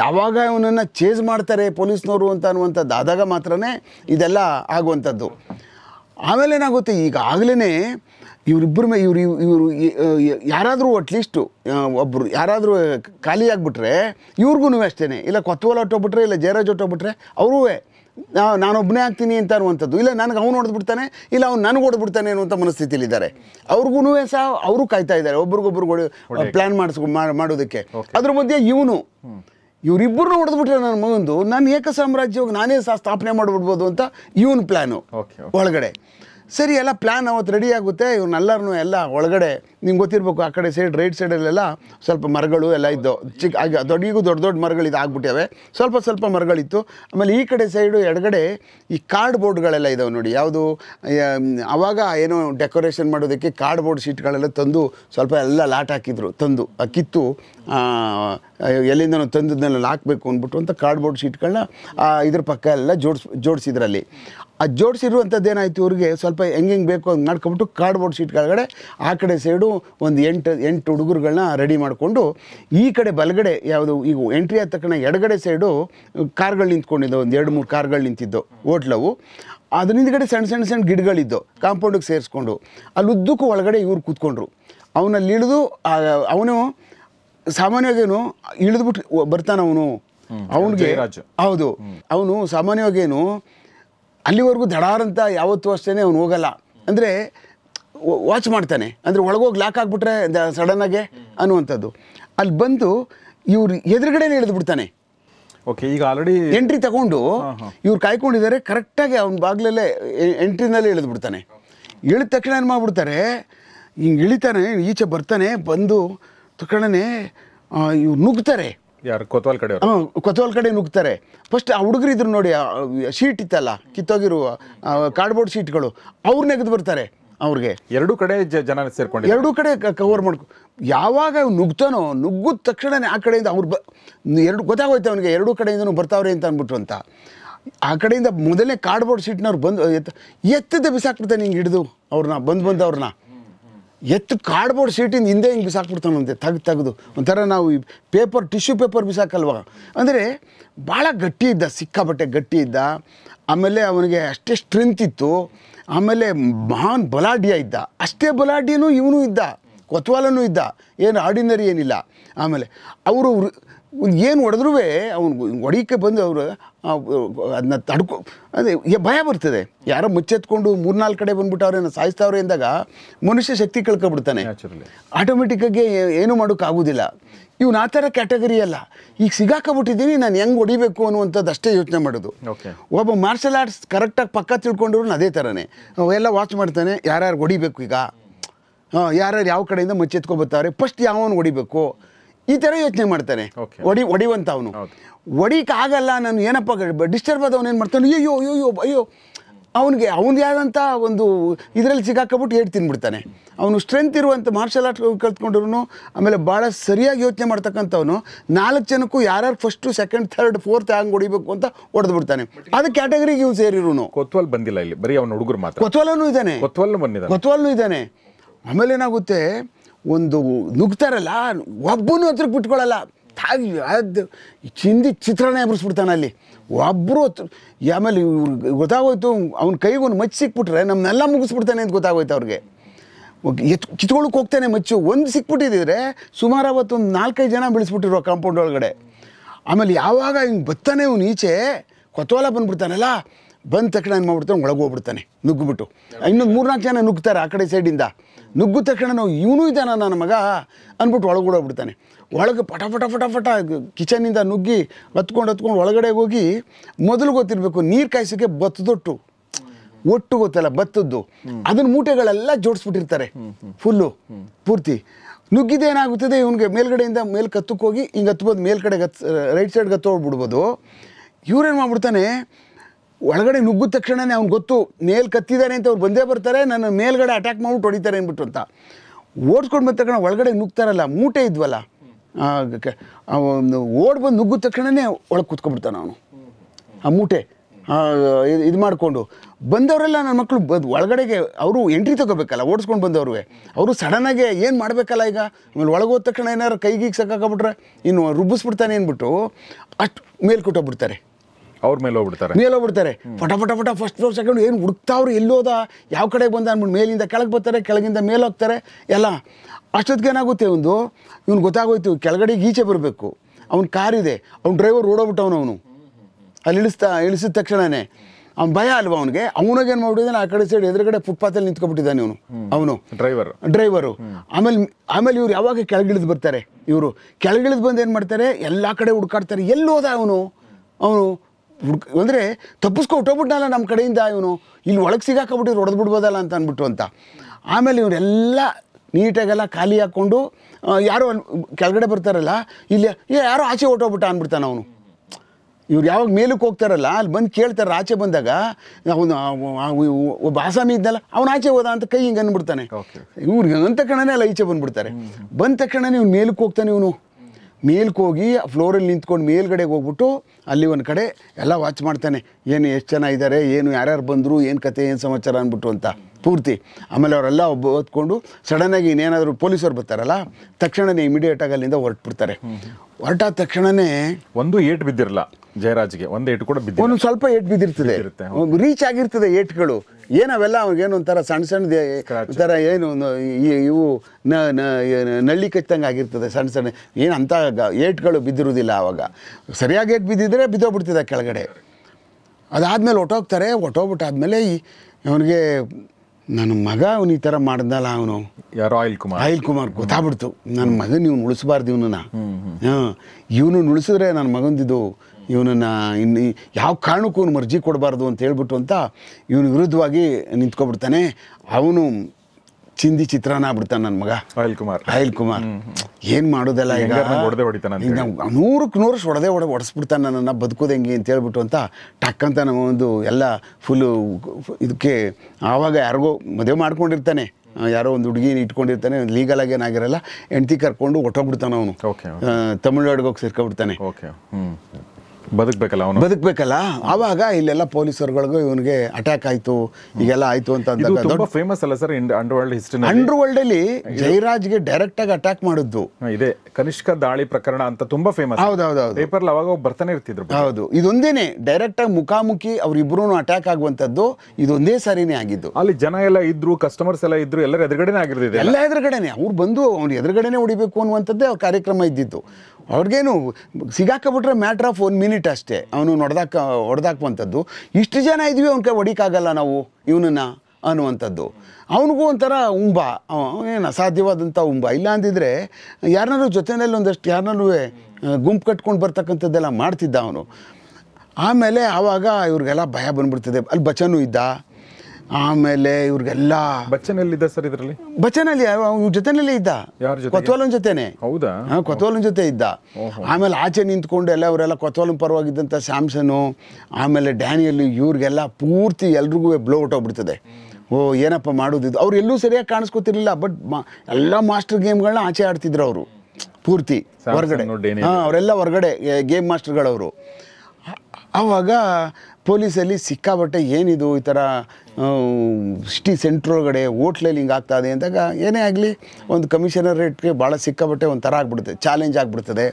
ಯಾವಾಗ ಇವನನ್ನು ಚೇಸ್ ಮಾಡ್ತಾರೆ ಪೊಲೀಸ್ನವರು ಅಂತ ಅನ್ನುವಂಥದ್ದು ಆದಾಗ ಮಾತ್ರನೇ ಇದೆಲ್ಲ ಆಗುವಂಥದ್ದು ಆಮೇಲೆ ಏನಾಗುತ್ತೆ ಈಗಾಗಲೇ ಇವರಿಬ್ಬರ ಮೇ ಇವರು ಇವರು ಯಾರಾದರೂ ಅಟ್ಲೀಸ್ಟು ಒಬ್ಬರು ಯಾರಾದರೂ ಖಾಲಿ ಆಗಿಬಿಟ್ರೆ ಇವ್ರಿಗೂ ಅಷ್ಟೇ ಇಲ್ಲ ಕೊತ್ತವಲ್ ಹೊಟ್ಟೋಗ್ಬಿಟ್ರೆ ಇಲ್ಲ ಜಯರಾಜ್ ಹೊಟ್ಟೋಗ್ಬಿಟ್ರೆ ಅವರೂ ನಾನೊಬ್ಬನೇ ಆಗ್ತೀನಿ ಅಂತ ಅನ್ನುವಂಥದ್ದು ಇಲ್ಲ ನನಗೆ ಅವ್ನು ಹೊಡೆದ್ಬಿಡ್ತಾನೆ ಇಲ್ಲ ಅವ್ನು ನನಗೆ ಹೊಡೆದ್ಬಿಡ್ತಾನೆ ಅನ್ನುವಂಥ ಮನಸ್ಥಿತಿಯಲ್ಲಿದ್ದಾರೆ ಅವ್ರಿಗೂ ಸಹ ಅವರು ಕಾಯ್ತಾ ಇದ್ದಾರೆ ಒಬ್ರಿಗೊಬ್ರು ಪ್ಲ್ಯಾನ್ ಮಾಡಿಸ್ಕೊ ಮಾಡೋದಕ್ಕೆ ಅದ್ರ ಮಧ್ಯೆ ಇವನು ಇವರಿಬ್ಬರನ್ನ ಹೊಡೆದ್ಬಿಟ್ರೆ ನನ್ನ ಮಗಂದು ನಾನು ಏಕ ಸಾಮ್ರಾಜ್ಯವಾಗಿ ನಾನೇ ಸಹ ಸ್ಥಾಪನೆ ಮಾಡಿಬಿಡ್ಬೋದು ಅಂತ ಇವನ್ ಪ್ಲ್ಯಾನು ಒಳಗಡೆ ಸರಿ ಎಲ್ಲ ಪ್ಲ್ಯಾನ್ ಅವತ್ತು ರೆಡಿ ಆಗುತ್ತೆ ಇವ್ರನ್ನೆಲ್ಲರನ್ನೂ ಎಲ್ಲ ಒಳಗಡೆ ನಿಮ್ಗೆ ಗೊತ್ತಿರಬೇಕು ಆ ಕಡೆ ಸೈಡ್ ರೈಟ್ ಸೈಡಲ್ಲೆಲ್ಲ ಸ್ವಲ್ಪ ಮರಗಳು ಎಲ್ಲ ಇದ್ದವು ಚಿಕ್ಕ ಆಗ ದೊಡ್ಡಿಗೂ ದೊಡ್ಡ ದೊಡ್ಡ ಮರಗಳು ಇದಾಗ್ಬಿಟ್ಟಿವೆ ಸ್ವಲ್ಪ ಸ್ವಲ್ಪ ಮರಗಳಿತ್ತು ಆಮೇಲೆ ಈ ಕಡೆ ಸೈಡು ಎಡಗಡೆ ಈ ಕಾರ್ಡ್ ಬೋರ್ಡ್ಗಳೆಲ್ಲ ಇದ್ದಾವೆ ನೋಡಿ ಯಾವುದು ಅವಾಗ ಏನೋ ಡೆಕೋರೇಷನ್ ಮಾಡೋದಕ್ಕೆ ಕಾರ್ಡ್ ಬೋರ್ಡ್ ಶೀಟ್ಗಳೆಲ್ಲ ತಂದು ಸ್ವಲ್ಪ ಎಲ್ಲ ಲಾಟ್ ಹಾಕಿದ್ರು ತಂದು ಕಿತ್ತು ಎಲ್ಲಿಂದನೂ ತಂದದ್ದನ್ನೆಲ್ಲ ಹಾಕಬೇಕು ಅಂದ್ಬಿಟ್ಟು ಅಂತ ಕಾರ್ಡ್ ಬೋರ್ಡ್ ಶೀಟ್ಗಳನ್ನ ಇದ್ರ ಪಕ್ಕ ಎಲ್ಲ ಜೋಡಿಸ್ ಜೋಡಿಸಿದ್ರಲ್ಲಿ ಅದು ಜೋಡಿಸಿರುವಂಥದ್ದೇನಾಯಿತು ಇವ್ರಿಗೆ ಸ್ವಲ್ಪ ಹೆಂಗೆ ಹೆಂಗೆ ಬೇಕು ಅಂತ ನಡ್ಕೊಬಿಟ್ಟು ಕಾರ್ಡ್ಬೋರ್ಡ್ ಶೀಟ್ ಕೆಳಗಡೆ ಆ ಕಡೆ ಸೈಡು ಒಂದು ಎಂಟು ಎಂಟು ಹುಡುಗರುಗಳನ್ನ ರೆಡಿ ಮಾಡಿಕೊಂಡು ಈ ಕಡೆ ಬಲಗಡೆ ಯಾವುದು ಈಗ ಎಂಟ್ರಿ ಆದ ತಕ್ಷಣ ಎಡಗಡೆ ಸೈಡು ಕಾರ್ಗಳು ನಿಂತ್ಕೊಂಡಿದ್ದವು ಒಂದು ಎರಡು ಮೂರು ಕಾರ್ಗಳು ನಿಂತಿದ್ದೋ ಹೋಟ್ಲವು ಅದ್ರ ಹಿಂದ್ಗಡೆ ಸಣ್ಣ ಸಣ್ಣ ಸಣ್ಣ ಗಿಡಗಳಿದ್ದೋ ಕಾಂಪೌಂಡಿಗೆ ಸೇರಿಸ್ಕೊಂಡು ಅಲ್ಲಿ ಉದ್ದಕ್ಕೂ ಒಳಗಡೆ ಇವ್ರು ಕೂತ್ಕೊಂಡ್ರು ಅವನಲ್ಲಿ ಇಳಿದು ಅವನು ಸಾಮಾನ್ಯವಾಗೇನು ಇಳಿದ್ಬಿಟ್ಟು ಬರ್ತಾನವನು ಅವನು ಅವನಿಗೆ ಹೌದು ಅವನು ಸಾಮಾನ್ಯವಾಗೇನು ಅಲ್ಲಿವರೆಗೂ ದಡಾರಂತ ಯಾವತ್ತೂ ಅಷ್ಟೇ ಅವ್ನು ಹೋಗಲ್ಲ ಅಂದರೆ ವಾಚ್ ಮಾಡ್ತಾನೆ ಅಂದರೆ ಒಳಗೋಗಿ ಲಾಕ್ ಆಗಿಬಿಟ್ರೆ ದ ಸಡನ್ನಾಗೆ ಅನ್ನುವಂಥದ್ದು ಅಲ್ಲಿ ಬಂದು ಇವ್ರು ಎದುರುಗಡೆನೆ ಇಳಿದು ಬಿಡ್ತಾನೆ ಓಕೆ ಈಗ ಆಲ್ರೆಡಿ ಎಂಟ್ರಿ ತಗೊಂಡು ಇವ್ರು ಕಾಯ್ಕೊಂಡಿದ್ದಾರೆ ಕರೆಕ್ಟಾಗಿ ಅವ್ನ ಬಾಗ್ಲಲ್ಲೇ ಎಂಟ್ರಿನಲ್ಲೇ ಇಳಿದು ಬಿಡ್ತಾನೆ ಇಳಿದ ತಕ್ಷಣ ಏನು ಮಾಡಿಬಿಡ್ತಾರೆ ಹಿಂಗೆ ಇಳಿತಾನೆ ಈಚೆ ಬರ್ತಾನೆ ಬಂದು ತಕ್ಷಣನೇ ಇವ್ರು ನುಗ್ತಾರೆ ಯಾರು ಕೊತ್ವಾಲ್ ಕಡೆ ಕೊತ್ವಾಲ್ ಕಡೆ ನುಗ್ತಾರೆ ಫಸ್ಟ್ ಆ ಹುಡುಗರು ಇದ್ರು ನೋಡಿ ಶೀಟ್ ಇತ್ತಲ್ಲ ಕಿತ್ತೋಗಿರುವ ಕಾರ್ಡ್ಬೋರ್ಡ್ ಶೀಟ್ಗಳು ಅವ್ರು ನೆಗೆದು ಬರ್ತಾರೆ ಅವ್ರಿಗೆ ಎರಡು ಕಡೆ ಜನ ಸೇರ್ಕೊಂಡು ಎರಡೂ ಕಡೆ ಕವರ್ ಮಾಡ್ಕೊ ಯಾವಾಗ ನುಗ್ತಾನೋ ನುಗ್ಗಿದ ತಕ್ಷಣ ಆ ಕಡೆಯಿಂದ ಅವ್ರು ಬ ಎರಡು ಗೊತ್ತಾಗೋಯ್ತು ಅವನಿಗೆ ಎರಡೂ ಕಡೆಯಿಂದನೂ ಬರ್ತಾವ್ರೆ ಅಂತ ಅಂದ್ಬಿಟ್ರು ಅಂತ ಆ ಕಡೆಯಿಂದ ಮೊದಲನೇ ಕಾರ್ಡ್ಬೋರ್ಡ್ ಶೀಟ್ನವ್ರು ಬಂದು ಎತ್ತ ಬಿಸಾಕ್ಬಿಡ್ತಾನೆ ಹಿಂಗೆ ಹಿಡಿದು ಅವ್ರನ್ನ ಬಂದು ಬಂದು ಅವ್ರನ್ನ ಎತ್ತು ಕಾರ್ಡ್ಬೋರ್ಡ್ ಸೀಟಿಂದ ಹಿಂದೆ ಹಿಂಗೆ ಬಿಸಾಕ್ಬಿಡ್ತಾನಂತೆ ತೆಗ್ದು ತೆಗೆದು ಒಂಥರ ನಾವು ಈ ಪೇಪರ್ ಟಿಶ್ಯೂ ಪೇಪರ್ ಬಿಸಾಕಲ್ವ ಅಂದರೆ ಭಾಳ ಗಟ್ಟಿ ಇದ್ದ ಸಿಕ್ಕಾಪಟ್ಟೆ ಗಟ್ಟಿ ಇದ್ದ ಆಮೇಲೆ ಅವನಿಗೆ ಅಷ್ಟೇ ಸ್ಟ್ರೆಂತ್ ಇತ್ತು ಆಮೇಲೆ ಮಹಾನ್ ಬಲಾಢ್ಯ ಇದ್ದ ಅಷ್ಟೇ ಬಲಾಢ್ಯನೂ ಇವನು ಇದ್ದ ಕೊತ್ವಾಲನೂ ಇದ್ದ ಏನು ಆರ್ಡಿನರಿ ಏನಿಲ್ಲ ಆಮೇಲೆ ಅವರು ಏನು ಹೊಡೆದ್ರೂ ಅವನು ಹೊಡಿಯಕ್ಕೆ ಬಂದು ಅವರು ಅದನ್ನ ತಡ್ಕೊ ಅದೇ ಭಯ ಬರ್ತದೆ ಯಾರೋ ಮುಚ್ಚೆತ್ಕೊಂಡು ಮೂರ್ನಾಲ್ಕು ಕಡೆ ಅವ್ರೇನು ಸಾಯಿಸ್ತಾವ್ರೆ ಅಂದಾಗ ಮನುಷ್ಯ ಶಕ್ತಿ ಕಳ್ಕೊಬಿಡ್ತಾನೆ ಆಟೋಮೆಟಿಕ್ಕಾಗಿ ಏನು ಮಾಡೋಕ್ಕಾಗೋದಿಲ್ಲ ಇವನು ಆ ಥರ ಕ್ಯಾಟಗರಿ ಅಲ್ಲ ಈಗ ಸಿಗಾಕಬಿಟ್ಟಿದ್ದೀನಿ ನಾನು ಹೆಂಗೆ ಹೊಡಿಬೇಕು ಅನ್ನುವಂಥದ್ದು ಅಷ್ಟೇ ಯೋಚನೆ ಮಾಡೋದು ಒಬ್ಬ ಮಾರ್ಷಲ್ ಆರ್ಟ್ಸ್ ಕರೆಕ್ಟಾಗಿ ಪಕ್ಕ ತಿಳ್ಕೊಂಡ್ರು ಅದೇ ಥರನೇ ಅವೆಲ್ಲ ವಾಚ್ ಮಾಡ್ತಾನೆ ಯಾರ್ಯಾರು ಹೊಡಿಬೇಕು ಈಗ ಯಾರ್ಯಾರು ಯಾವ ಕಡೆಯಿಂದ ಮಚ್ಚೆತ್ಕೊ ಬರ್ತಾರೆ ಫಸ್ಟ್ ಯಾವನು ಹೊಡಿಬೇಕು ಈ ಥರ ಯೋಚನೆ ಮಾಡ್ತಾನೆ ಒಡಿ ಒಡಿವಂತ ಅವನು ಹೊಡಿಕಾಗಲ್ಲ ನಾನು ಏನಪ್ಪ ಡಿಸ್ಟರ್ಬ್ ಆದವನು ಏನು ಮಾಡ್ತಾನೆ ಅಯ್ಯೋ ಅಯ್ಯೋ ಅಯ್ಯೋ ಅವನಿಗೆ ಅವ್ನು ಆದಂಥ ಒಂದು ಇದರಲ್ಲಿ ಸಿಗಾಕಬಿಟ್ಟು ಹೇಳಿ ತಿನ್ಬಿಡ್ತಾನೆ ಅವನು ಸ್ಟ್ರೆಂತ್ ಇರುವಂಥ ಮಾರ್ಷಲ್ ಆರ್ಟ್ ಕಲ್ತ್ಕೊಂಡ್ರು ಆಮೇಲೆ ಭಾಳ ಸರಿಯಾಗಿ ಯೋಚನೆ ಮಾಡ್ತಕ್ಕಂಥವನು ನಾಲ್ಕು ಜನಕ್ಕೂ ಯಾರ್ಯಾರು first second third fourth hang ಹೊಡಿಬೇಕು ಅಂತ ಹೊಡೆದು ಬಿಡ್ತಾನೆ ಅದು ಕ್ಯಾಟಗರಿಗೆ ಇವ್ನು ಸೇರಿರು ಕೊತ್ವಲ್ ಬಂದಿಲ್ಲ ಇಲ್ಲಿ ಬರೀ ಅವನ ಹುಡುಗರು ಮಾತ್ರ ಕೊತ್ವಲೂ ಇದ್ದಾನೆ ಕೊತ್ವಲ್ ಬಂದಿದ್ದಾನೆ ಕೊತ್ವಲ್ನೂ ಇದ್ದಾನೆ ಆಮೇಲೆ ಏನಾಗುತ್ತೆ ಒಂದು ನುಗ್ತಾರಲ್ಲ ಒಬ್ಬನು ಹತ್ರಕ್ಕೆ ಬಿಟ್ಕೊಳ್ಳಲ್ಲ ತಾಗಿ ಅದು ಚಿಂದಿ ಚಿತ್ರನೇ ಎಬ್ರಿಸ್ಬಿಡ್ತಾನೆ ಅಲ್ಲಿ ಒಬ್ಬರು ಆಮೇಲೆ ಇವ್ರು ಗೊತ್ತಾಗೋಯ್ತು ಅವ್ನ ಕೈಗೊಂದು ಮಚ್ಚಿ ಸಿಕ್ಬಿಟ್ರೆ ನಮ್ಮನ್ನೆಲ್ಲ ಮುಗಿಸ್ಬಿಡ್ತಾನೆ ಅಂತ ಗೊತ್ತಾಗೋಯ್ತು ಅವ್ರಿಗೆ ಎತ್ ಕಿತ್ಕೊಳಕ್ಕೆ ಹೋಗ್ತಾನೆ ಮಚ್ಚು ಒಂದು ಸಿಕ್ಬಿಟ್ಟಿದ್ರೆ ಸುಮಾರು ಅವತ್ತು ಒಂದು ನಾಲ್ಕೈದು ಜನ ಬೆಳೆಸ್ಬಿಟ್ಟಿರೋ ಕಾಂಪೌಂಡ್ ಒಳಗಡೆ ಆಮೇಲೆ ಯಾವಾಗ ಹಿಂಗೆ ಬತ್ತಾನೆ ಅವ್ನು ಈಚೆ ಕೊತ್ತೋಲ ಬಂದ್ಬಿಡ್ತಾನಲ್ಲ ಬಂದ ತಕ್ಷಣ ಏನು ಮಾಡ್ಬಿಡ್ತಾನೆ ಒಳಗೆ ಹೋಗ್ಬಿಡ್ತಾನೆ ನುಗ್ಗಿಬಿಟ್ಟು ಇನ್ನೊಂದು ಮೂರ್ನಾಲ್ಕು ಜನ ನುಗ್ತಾರೆ ಆ ಕಡೆ ಸೈಡಿಂದ ನುಗ್ಗಿದ ತಕ್ಷಣ ನಾವು ಇವನು ಇದ್ದಾನ ನನ್ನ ಮಗ ಅಂದ್ಬಿಟ್ಟು ಒಳಗೆ ಓಡೋಗ್ಬಿಡ್ತಾನೆ ಒಳಗೆ ಪಟ ಪಟ ಪಟ ಪಟ ಕಿಚನಿಂದ ನುಗ್ಗಿ ಹತ್ಕೊಂಡು ಹತ್ಕೊಂಡು ಒಳಗಡೆ ಹೋಗಿ ಮೊದಲು ಗೊತ್ತಿರಬೇಕು ನೀರು ಕಾಯಿಸೋಕ್ಕೆ ಬತ್ತದೊಟ್ಟು ಒಟ್ಟು ಗೊತ್ತಲ್ಲ ಬತ್ತದ್ದು ಅದನ್ನ ಮೂಟೆಗಳೆಲ್ಲ ಜೋಡಿಸ್ಬಿಟ್ಟಿರ್ತಾರೆ ಫುಲ್ಲು ಪೂರ್ತಿ ನುಗ್ಗಿದೇನಾಗುತ್ತದೆ ಇವನಿಗೆ ಮೇಲ್ಗಡೆಯಿಂದ ಮೇಲೆ ಕತ್ತಕ್ಕೆ ಹೋಗಿ ಹಿಂಗೆ ಹತ್ಬೋದು ಮೇಲ್ಗಡೆ ಗತ್ ರೈಟ್ ಸೈಡ್ ಹತ್ತೋಗ್ಬಿಡ್ಬೋದು ಇವ್ರು ಇವ್ರೇನು ಮಾಡ್ಬಿಡ್ತಾನೆ ಒಳಗಡೆ ನುಗ್ಗಿದ ತಕ್ಷಣವೇ ಅವ್ನು ಗೊತ್ತು ಮೇಲ್ ಕತ್ತಿದ್ದಾನೆ ಅಂತ ಅವ್ರು ಬಂದೇ ಬರ್ತಾರೆ ನನ್ನ ಮೇಲ್ಗಡೆ ಅಟ್ಯಾಕ್ ಮಾಡ್ಬಿಟ್ಟು ಹೊಡಿತಾರೆ ಅಂದ್ಬಿಟ್ಟು ಅಂತ ಓಡಿಸ್ಕೊಂಡು ಬಂದ ತಕ್ಷಣ ಒಳಗಡೆ ನುಗ್ತಾರಲ್ಲ ಮೂಟೆ ಇದ್ವಲ್ಲ ಓಡ್ ಬಂದು ನುಗ್ಗಿದ ತಕ್ಷಣವೇ ಒಳಗೆ ಕೂತ್ಕೊಂಡ್ಬಿಡ್ತಾನೆ ಅವನು ಆ ಮೂಟೆ ಇದು ಮಾಡಿಕೊಂಡು ಬಂದವರೆಲ್ಲ ನನ್ನ ಮಕ್ಕಳು ಬದ್ ಒಳಗಡೆಗೆ ಅವರು ಎಂಟ್ರಿ ತಗೋಬೇಕಲ್ಲ ಓಡಿಸ್ಕೊಂಡು ಬಂದವ್ರು ಅವರು ಸಡನ್ನಾಗೆ ಏನು ಮಾಡಬೇಕಲ್ಲ ಈಗ ಆಮೇಲೆ ಒಳಗೆ ಹೋದ ತಕ್ಷಣ ಏನಾರು ಕೈಗೀಗ ಸಕ್ಕಾಕಬಿಟ್ರೆ ಇನ್ನು ರುಬ್ಬಿಸ್ಬಿಡ್ತಾನೆ ಅಂದ್ಬಿಟ್ಟು ಅಷ್ಟು ಮೇಲ್ಕೊಟ್ಟೋಗ್ಬಿಡ್ತಾರೆ ಅವ್ರ ಮೇಲೆ ಹೋಗ್ಬಿಡ್ತಾರೆ ಮೇಲೆ ಹೋಗ್ಬಿಡ್ತಾರೆ ಫಟ ಫಟ ಫಟ ಫಸ್ಟ್ ಫ್ಲೋರ್ ಸೆಕೆಂಡ್ ಏನು ಹುಡುಕ್ತಾವ್ರು ಎಲ್ಲೋದ ಯಾವ ಕಡೆ ಬಂದ ಅಂದ್ಬಿಟ್ಟು ಮೇಲಿಂದ ಕೆಳಗೆ ಬರ್ತಾರೆ ಕೆಳಗಿಂದ ಮೇಲೆ ಹೋಗ್ತಾರೆ ಎಲ್ಲ ಅಷ್ಟೊತ್ತಿಗೆ ಏನಾಗುತ್ತೆ ಒಂದು ಇವ್ನು ಗೊತ್ತಾಗೋಯ್ತು ಕೆಳಗಡೆಗೆ ಈಚೆ ಬರಬೇಕು ಅವ್ನ ಕಾರ್ ಇದೆ ಅವ್ನ ಡ್ರೈವರ್ ಓಡೋಗ್ಬಿಟ್ಟವನು ಅವನು ಅಲ್ಲಿ ಇಳಿಸ್ತಾ ಇಳಿಸಿದ ತಕ್ಷಣವೇ ಅವ್ನು ಭಯ ಅಲ್ವಾ ಅವನಿಗೆ ಅವನಿಗೆ ಏನು ಮಾಡಿದ್ದಾನೆ ಆ ಕಡೆ ಸೈಡ್ ಎದುರುಗಡೆ ಫುಟ್ಪಾತಲ್ಲಿ ನಿಂತ್ಕೊಬಿಟ್ಟಿದ್ದಾನೆ ಇವನು ಅವನು ಡ್ರೈವರ್ ಡ್ರೈವರು ಆಮೇಲೆ ಆಮೇಲೆ ಇವ್ರು ಯಾವಾಗ ಕೆಳಗಿಳಿದು ಬರ್ತಾರೆ ಇವರು ಕೆಳಗಿಳಿದು ಬಂದು ಏನು ಮಾಡ್ತಾರೆ ಎಲ್ಲ ಕಡೆ ಹುಡ್ಕಾಡ್ತಾರೆ ಎಲ್ಲೋದ ಅವನು ಅವನು ಹುಡ್ಕ ಅಂದರೆ ತಪ್ಪಿಸ್ಕೊಟ್ಟೋಗ್ಬಿಟ್ನಲ್ಲ ನಮ್ಮ ಕಡೆಯಿಂದ ಇವನು ಇಲ್ಲಿ ಒಳಗೆ ಸಿಗಾಕಬಿಟ್ಟು ಇವ್ರು ಹೊಡೆದ್ಬಿಡ್ಬೋದಲ್ಲ ಅಂತ ಅಂದ್ಬಿಟ್ಟು ಅಂತ ಆಮೇಲೆ ಇವರೆಲ್ಲ ನೀಟಾಗೆಲ್ಲ ಖಾಲಿ ಹಾಕ್ಕೊಂಡು ಯಾರೋ ಕೆಳಗಡೆ ಬರ್ತಾರಲ್ಲ ಇಲ್ಲಿ ಏ ಯಾರೋ ಆಚೆ ಹೊಟ್ಟೋಗ್ಬಿಟ್ಟ ಅಂದ್ಬಿಡ್ತಾನೆ ಅವನು ಇವ್ರು ಯಾವಾಗ ಮೇಲಕ್ಕೆ ಹೋಗ್ತಾರಲ್ಲ ಅಲ್ಲಿ ಬಂದು ಕೇಳ್ತಾರೆ ಆಚೆ ಬಂದಾಗ ಅವನು ಒಬ್ಬ ಆಸಾಮಿ ಇದ್ದಲ್ಲ ಅವನು ಆಚೆ ಹೋದ ಅಂತ ಕೈ ಹಿಂಗೆ ಅಂದ್ಬಿಡ್ತಾನೆ ಇವ್ರಿಗೆ ಅಂತ ಕಣನೇ ಅಲ್ಲ ಈಚೆ ಬಂದ್ಬಿಡ್ತಾರೆ ಬಂದ ತಕ್ಷಣನೇ ಇವ್ನು ಮೇಲಕ್ಕೆ ಹೋಗ್ತಾನೆ ಇವನು ಮೇಲ್ಕೋಗಿ ಫ್ಲೋರಲ್ಲಿ ನಿಂತ್ಕೊಂಡು ಮೇಲ್ಗಡೆಗೆ ಹೋಗ್ಬಿಟ್ಟು ಅಲ್ಲಿ ಒಂದು ಕಡೆ ಎಲ್ಲ ವಾಚ್ ಮಾಡ್ತಾನೆ ಏನು ಎಷ್ಟು ಜನ ಇದ್ದಾರೆ ಏನು ಯಾರ್ಯಾರು ಬಂದರು ಏನು ಕತೆ ಏನು ಸಮಾಚಾರ ಅಂದ್ಬಿಟ್ಟು ಅಂತ ಪೂರ್ತಿ ಆಮೇಲೆ ಅವರೆಲ್ಲ ಒಬ್ಬ ಓದ್ಕೊಂಡು ಸಡನ್ನಾಗಿ ಇನ್ನೇನಾದರೂ ಪೊಲೀಸರು ಬರ್ತಾರಲ್ಲ ತಕ್ಷಣನೇ ಇಮಿಡಿಯೇಟಾಗಿ ಅಲ್ಲಿಂದ ಹೊರಟ್ಬಿಡ್ತಾರೆ ಹೊರಟಾದ ತಕ್ಷಣನೇ ಒಂದು ಏಟ್ ಬಿದ್ದಿರಲ್ಲ ಜಯರಾಜ್ಗೆ ಒಂದು ಏಟ್ ಕೂಡ ಬಿದ್ದು ಒಂದು ಸ್ವಲ್ಪ ಏಟ್ ಬಿದ್ದಿರ್ತದೆ ರೀಚ್ ಆಗಿರ್ತದೆ ಏಟ್ಗಳು ಏನವೆಲ್ಲ ಅವ್ರಿಗೇನು ಒಂಥರ ಸಣ್ಣ ಸಣ್ಣದೇ ಒಂಥರ ಏನು ಇವು ನಳ್ಳಿ ಕಚ್ಚಿದಂಗೆ ಆಗಿರ್ತದೆ ಸಣ್ಣ ಸಣ್ಣ ಏನು ಅಂಥ ಏಟ್ಗಳು ಬಿದ್ದಿರೋದಿಲ್ಲ ಆವಾಗ ಸರಿಯಾಗಿ ಏಟ್ ಬಿದ್ದಿದ್ರೆ ಬಿದ್ದೋಗ್ಬಿಡ್ತಿದೆ ಕೆಳಗಡೆ ಅದಾದಮೇಲೆ ಹೊಟ್ಟೋಗ್ತಾರೆ ಹೊಟ್ಟೋಗ್ಬಿಟ್ಟಾದ್ಮೇಲೆ ಈ ಅವನಿಗೆ ನನ್ನ ಮಗ ಅವನು ಈ ಥರ ಮಾಡ್ದಲ್ಲ ಅವನು ಯಾರು ಆಯಿಲ್ ಕುಮಾರ್ ಆಯಿಲ್ ಕುಮಾರ್ ಗೊತ್ತಾಗ್ಬಿಡ್ತು ನನ್ನ ಮಗನ ಇವ್ನು ಉಳಿಸ್ಬಾರ್ದು ಇವನನ್ನ ಹಾಂ ಇವನು ಉಳಿಸಿದ್ರೆ ನನ್ನ ಮಗಂದಿದ್ದು ಇವನನ್ನು ಇನ್ನು ಯಾವ ಕಾರಣಕ್ಕೂ ಅವ್ನು ಮರ್ಜಿ ಕೊಡಬಾರ್ದು ಅಂತ ಹೇಳ್ಬಿಟ್ಟು ಅಂತ ಇವನ ವಿರುದ್ಧವಾಗಿ ನಿಂತ್ಕೊಬಿಡ್ತಾನೆ ಅವನು ಚಿಂದಿ ಚಿತ್ರಾನ ಬಿಡ್ತಾನೆ ನನ್ನ ಮಗ ಅನಿಲ್ ಕುಮಾರ್ ಅನಿಲ್ ಕುಮಾರ್ ಏನು ಮಾಡೋದಲ್ಲ ಈಗ ಹೊಡಿತಾನೆ ನೂರಕ್ಕೆ ನೂರು ಹೊಡೆದೇ ಹೊಡೆ ಹೊಡೆಸ್ಬಿಡ್ತಾನೆ ನನ್ನ ಬದುಕೋದು ಹೆಂಗೆ ಅಂತ ಹೇಳ್ಬಿಟ್ಟು ಅಂತ ಟಕ್ ಅಂತ ನಮ್ಮ ಒಂದು ಎಲ್ಲ ಫುಲ್ಲು ಇದಕ್ಕೆ ಆವಾಗ ಯಾರಿಗೋ ಮದುವೆ ಮಾಡ್ಕೊಂಡಿರ್ತಾನೆ ಯಾರೋ ಒಂದು ಹುಡುಗಿ ಇಟ್ಕೊಂಡಿರ್ತಾನೆ ಲೀಗಲ್ ಆಗಿ ಏನಾಗಿರಲ್ಲ ಹೆಂಡ್ತಿ ಕರ್ಕೊಂಡು ಹೊಟ್ಟೋಗ್ಬಿಡ್ತಾನೆ ಅವನು ತಮಿಳ್ನಾಡಿಗೆ ಹೋಗಿ ಸೇರ್ಕೊಬಿಡ್ತಾನೆ ಓಕೆ ಬದುಕಬೇಕಲ್ಲ ಅವನು ಬದುಕಬೇಕಲ್ಲ ಆವಾಗ ಇಲ್ಲೆಲ್ಲ ಪೊಲೀಸರುಗಳಿಗೂ ಇವನಿಗೆ ಅಟ್ಯಾಕ್ ಆಯ್ತು ಈಗೆಲ್ಲ ಆಯ್ತು ಅಂತ ಅಂದಾಗ ಫೇಮಸ್ ಅಲ್ಲ sir underworld history underworld ಅಲ್ಲಿ ಜೈರಾಜ್ಗೆ ಡೈರೆಕ್ಟ್ ಆಗಿ ಅಟ್ಯಾಕ್ ಮಾಡಿದ್ದು ಇದೆ ಕನಿಷ್ಕ ದಾಳಿ ಪ್ರಕರಣ ಅಂತ ತುಂಬಾ ಫೇಮಸ್ ಹೌದು ಹೌದು ಹೌದು ಪೇಪರ್ ಅವಾಗ ಬರ್ತಾನೆ ಇರ್ತಿದ್ರು ಹೌದು ಇದೊಂದೇನೆ ಡೈರೆಕ್ಟ್ ಆಗಿ ಮುಖಾಮುಖಿ ಅವ್ರಿಬ್ರು ಅಟ್ಯಾಕ್ ಆಗುವಂತದ್ದು ಇದೊಂದೇ ಸಾರಿನೇ ಆಗಿದ್ದು ಅಲ್ಲಿ ಜನ ಎಲ್ಲ ಇದ್ರು ಕಸ್ಟಮರ್ಸ್ ಎಲ್ಲ ಇದ್ರು ಎಲ್ಲರ ಎದುರುಗಡೆನೆ ಆಗಿರ್ತಿದೆ ಎಲ್ಲ ಎದುರುಗಡೆನೆ ಅವ್ರು ಬಂದು ಅವ್ನು ಎದುರುಗಡೆನೆ ಹೊಡಿಬೇಕು ಅನ್ನುವಂಥದ್ದೇ ಕಾರ್ಯಕ್ರಮ ಇದ್ದಿತ್ತು ಅವ್ರಿಗೇನು ಸಿಗಾಕಬಿಟ್ರೆ ಮ್ಯಾಟರ್ ಆಫ್ ಒನ್ ಮಿನಿಟ್ ಅಷ್ಟೇ ಅವನು ಹೊಡೆದಾಕ ಹೊಡೆದಾಕುವಂಥದ್ದು ಇಷ್ಟು ಜನ ಇದ್ವಿ ಅವ್ನ ಕೈ ಹೊಡಿಕಾಗಲ್ಲ ನಾವು ಇವನನ್ನು ಅನ್ನುವಂಥದ್ದು ಅವನಿಗೂ ಒಂಥರ ಉಂಬ ಏನು ಅಸಾಧ್ಯವಾದಂಥ ಉಂಬ ಇಲ್ಲ ಅಂದಿದ್ರೆ ಯಾರನ್ನೂ ಜೊತೆಯಲ್ಲಿ ಒಂದಷ್ಟು ಯಾರನ್ನೂ ಗುಂಪು ಕಟ್ಕೊಂಡು ಬರ್ತಕ್ಕಂಥದ್ದೆಲ್ಲ ಮಾಡ್ತಿದ್ದ ಅವನು ಆಮೇಲೆ ಆವಾಗ ಇವ್ರಿಗೆಲ್ಲ ಭಯ ಬಂದ್ಬಿಡ್ತದೆ ಅಲ್ಲಿ ಬಚನೂ ಇದ್ದ ಆಮೇಲೆ ಇವ್ರಿಗೆಲ್ಲ ಬಚ್ಚನ್ ಎಲ್ಲಿದ್ದ ಸರ್ ಇದರಲ್ಲಿ ಬಚ್ಚನ್ ಅಲ್ಲಿ ಇವ್ರ ಜೊತೆನಲ್ಲಿ ಇದ್ದ ಕೊತ್ವಾಲನ್ ಜೊತೆನೆ ಹೌದಾ ಕೊತ್ವಾಲನ್ ಜೊತೆ ಇದ್ದ ಆಮೇಲೆ ಆಚೆ ನಿಂತ್ಕೊಂಡು ಎಲ್ಲ ಅವರೆಲ್ಲ ಕೊತ್ವಾಲನ್ ಪರವಾಗಿದ್ದಂಥ ಸ್ಯಾಮ್ಸನ್ ಆಮೇಲೆ ಡ್ಯಾನಿಯಲ್ ಇವ್ರಿಗೆಲ್ಲ ಪೂರ್ತಿ ಎಲ್ರಿಗೂ ಬ್ಲೋ ಔಟ್ ಹೋಗ್ಬಿಡ್ತದೆ ಓ ಏನಪ್ಪ ಮಾಡೋದಿದ್ದು ಅವ್ರು ಎಲ್ಲೂ ಸರಿಯಾಗಿ ಕಾಣಿಸ್ಕೊತಿರ್ಲಿಲ್ಲ ಬಟ್ ಎಲ್ಲ ಮಾಸ್ಟರ್ ಗೇಮ್ಗಳನ್ನ ಆಚೆ ಆಡ್ತಿದ್ರು ಅವರು ಪೂರ್ತಿ ಹೊರಗಡೆ ಹಾಂ ಅವರೆಲ್ಲ ಹೊರಗಡೆ ಗೇಮ್ ಮಾಸ್ಟರ್ಗಳವರು ಆವಾಗ ಪೊಲೀಸಲ್ಲಿ ಸಿಕ್ಕಾಬಟ್ಟೆ ಏನಿದು ಈ ಥರ ಸಿಟಿ ಸೆಂಟ್ರೊಳಗಡೆ ಓಟ್ಲಲ್ಲಿ ಹಿಂಗೆ ಇದೆ ಅಂದಾಗ ಏನೇ ಆಗಲಿ ಒಂದು ಕಮಿಷನರ್ ರೇಟ್ಗೆ ಭಾಳ ಸಿಕ್ಕಾಬಟ್ಟೆ ಒಂಥರ ಆಗಿಬಿಡುತ್ತೆ ಚಾಲೆಂಜ್ ಆಗಿಬಿಡ್ತದೆ